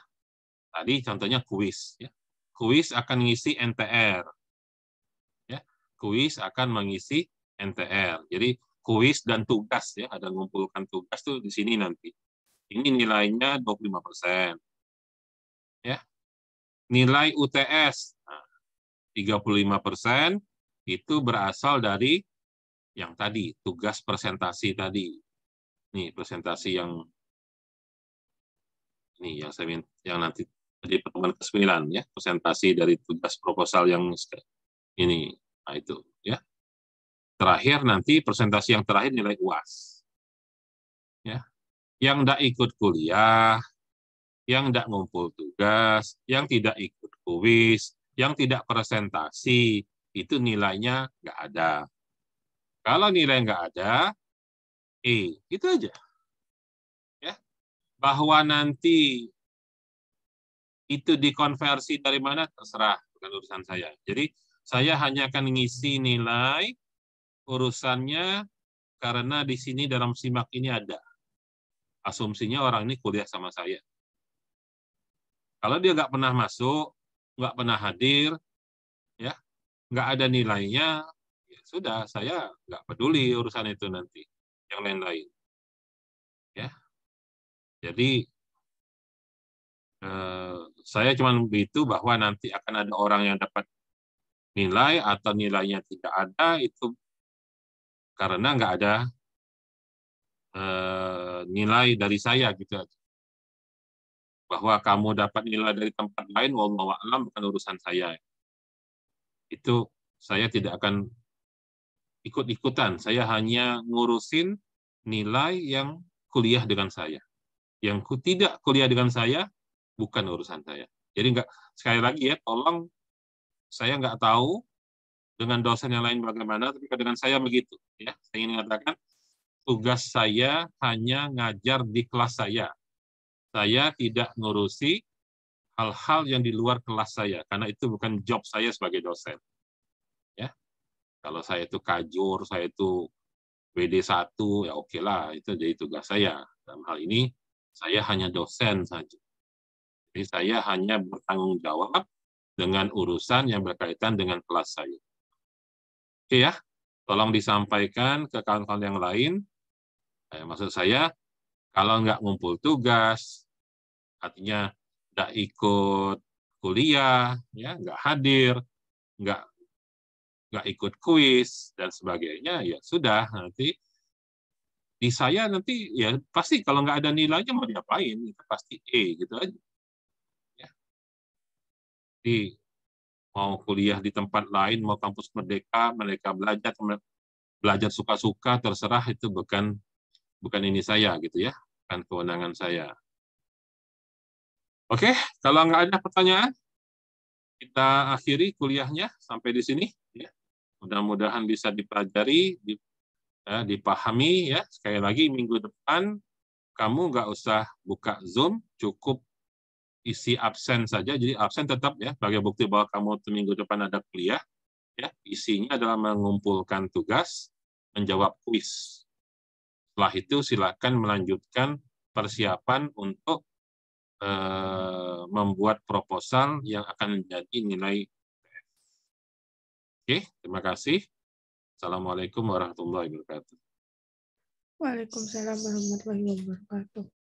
Tadi contohnya kuis, ya. Kuis akan mengisi NTR. Ya. Kuis akan mengisi NTR. Jadi kuis dan tugas ya, ada mengumpulkan tugas tuh di sini nanti. Ini nilainya 25 persen nilai UTS 35 nah, persen itu berasal dari yang tadi tugas presentasi tadi. Nih presentasi yang ini yang saya minta, yang nanti di pertemuan ke-9 ya, presentasi dari tugas proposal yang ini. Nah, itu ya. Terakhir nanti presentasi yang terakhir nilai UAS. Ya. Yang tidak ikut kuliah, yang tidak ngumpul tugas, yang tidak ikut kuis, yang tidak presentasi, itu nilainya nggak ada. Kalau nilai nggak ada, E, eh, itu aja. Ya. Bahwa nanti itu dikonversi dari mana, terserah. Bukan urusan saya. Jadi, saya hanya akan ngisi nilai urusannya karena di sini dalam simak ini ada. Asumsinya orang ini kuliah sama saya. Kalau dia nggak pernah masuk, nggak pernah hadir, ya nggak ada nilainya, ya sudah saya nggak peduli urusan itu nanti yang lain-lain. Ya, jadi eh, saya cuma begitu bahwa nanti akan ada orang yang dapat nilai atau nilainya tidak ada itu karena nggak ada eh, nilai dari saya gitu aja bahwa kamu dapat nilai dari tempat lain, wallahu alam bukan urusan saya. Itu saya tidak akan ikut-ikutan. Saya hanya ngurusin nilai yang kuliah dengan saya. Yang tidak kuliah dengan saya bukan urusan saya. Jadi enggak sekali lagi ya, tolong saya enggak tahu dengan dosen yang lain bagaimana, tapi dengan saya begitu. Ya, saya ingin mengatakan tugas saya hanya ngajar di kelas saya, saya tidak ngurusi hal-hal yang di luar kelas saya karena itu bukan job saya sebagai dosen. Ya. Kalau saya itu kajur, saya itu WD1 ya oke okay lah itu jadi tugas saya. Dalam hal ini saya hanya dosen saja. Jadi saya hanya bertanggung jawab dengan urusan yang berkaitan dengan kelas saya. Oke ya, tolong disampaikan ke kawan-kawan yang lain. Eh, maksud saya, kalau nggak ngumpul tugas, Artinya tidak ikut kuliah, ya nggak hadir, nggak nggak ikut kuis dan sebagainya, ya sudah nanti di saya nanti ya pasti kalau nggak ada nilainya mau diapain itu pasti E gitu aja ya. di mau kuliah di tempat lain mau kampus merdeka mereka belajar belajar suka-suka terserah itu bukan bukan ini saya gitu ya bukan kewenangan saya Oke, kalau nggak ada pertanyaan, kita akhiri kuliahnya sampai di sini. Ya. Mudah-mudahan bisa dipelajari, ya, dipahami. Ya. Sekali lagi, minggu depan kamu nggak usah buka Zoom, cukup isi absen saja. Jadi absen tetap ya, sebagai bukti bahwa kamu minggu depan ada kuliah. Ya, isinya adalah mengumpulkan tugas, menjawab kuis. Setelah itu silakan melanjutkan persiapan untuk Eh, membuat proposal yang akan menjadi nilai. Oke, terima kasih. Assalamualaikum warahmatullahi wabarakatuh. Waalaikumsalam warahmatullahi wabarakatuh.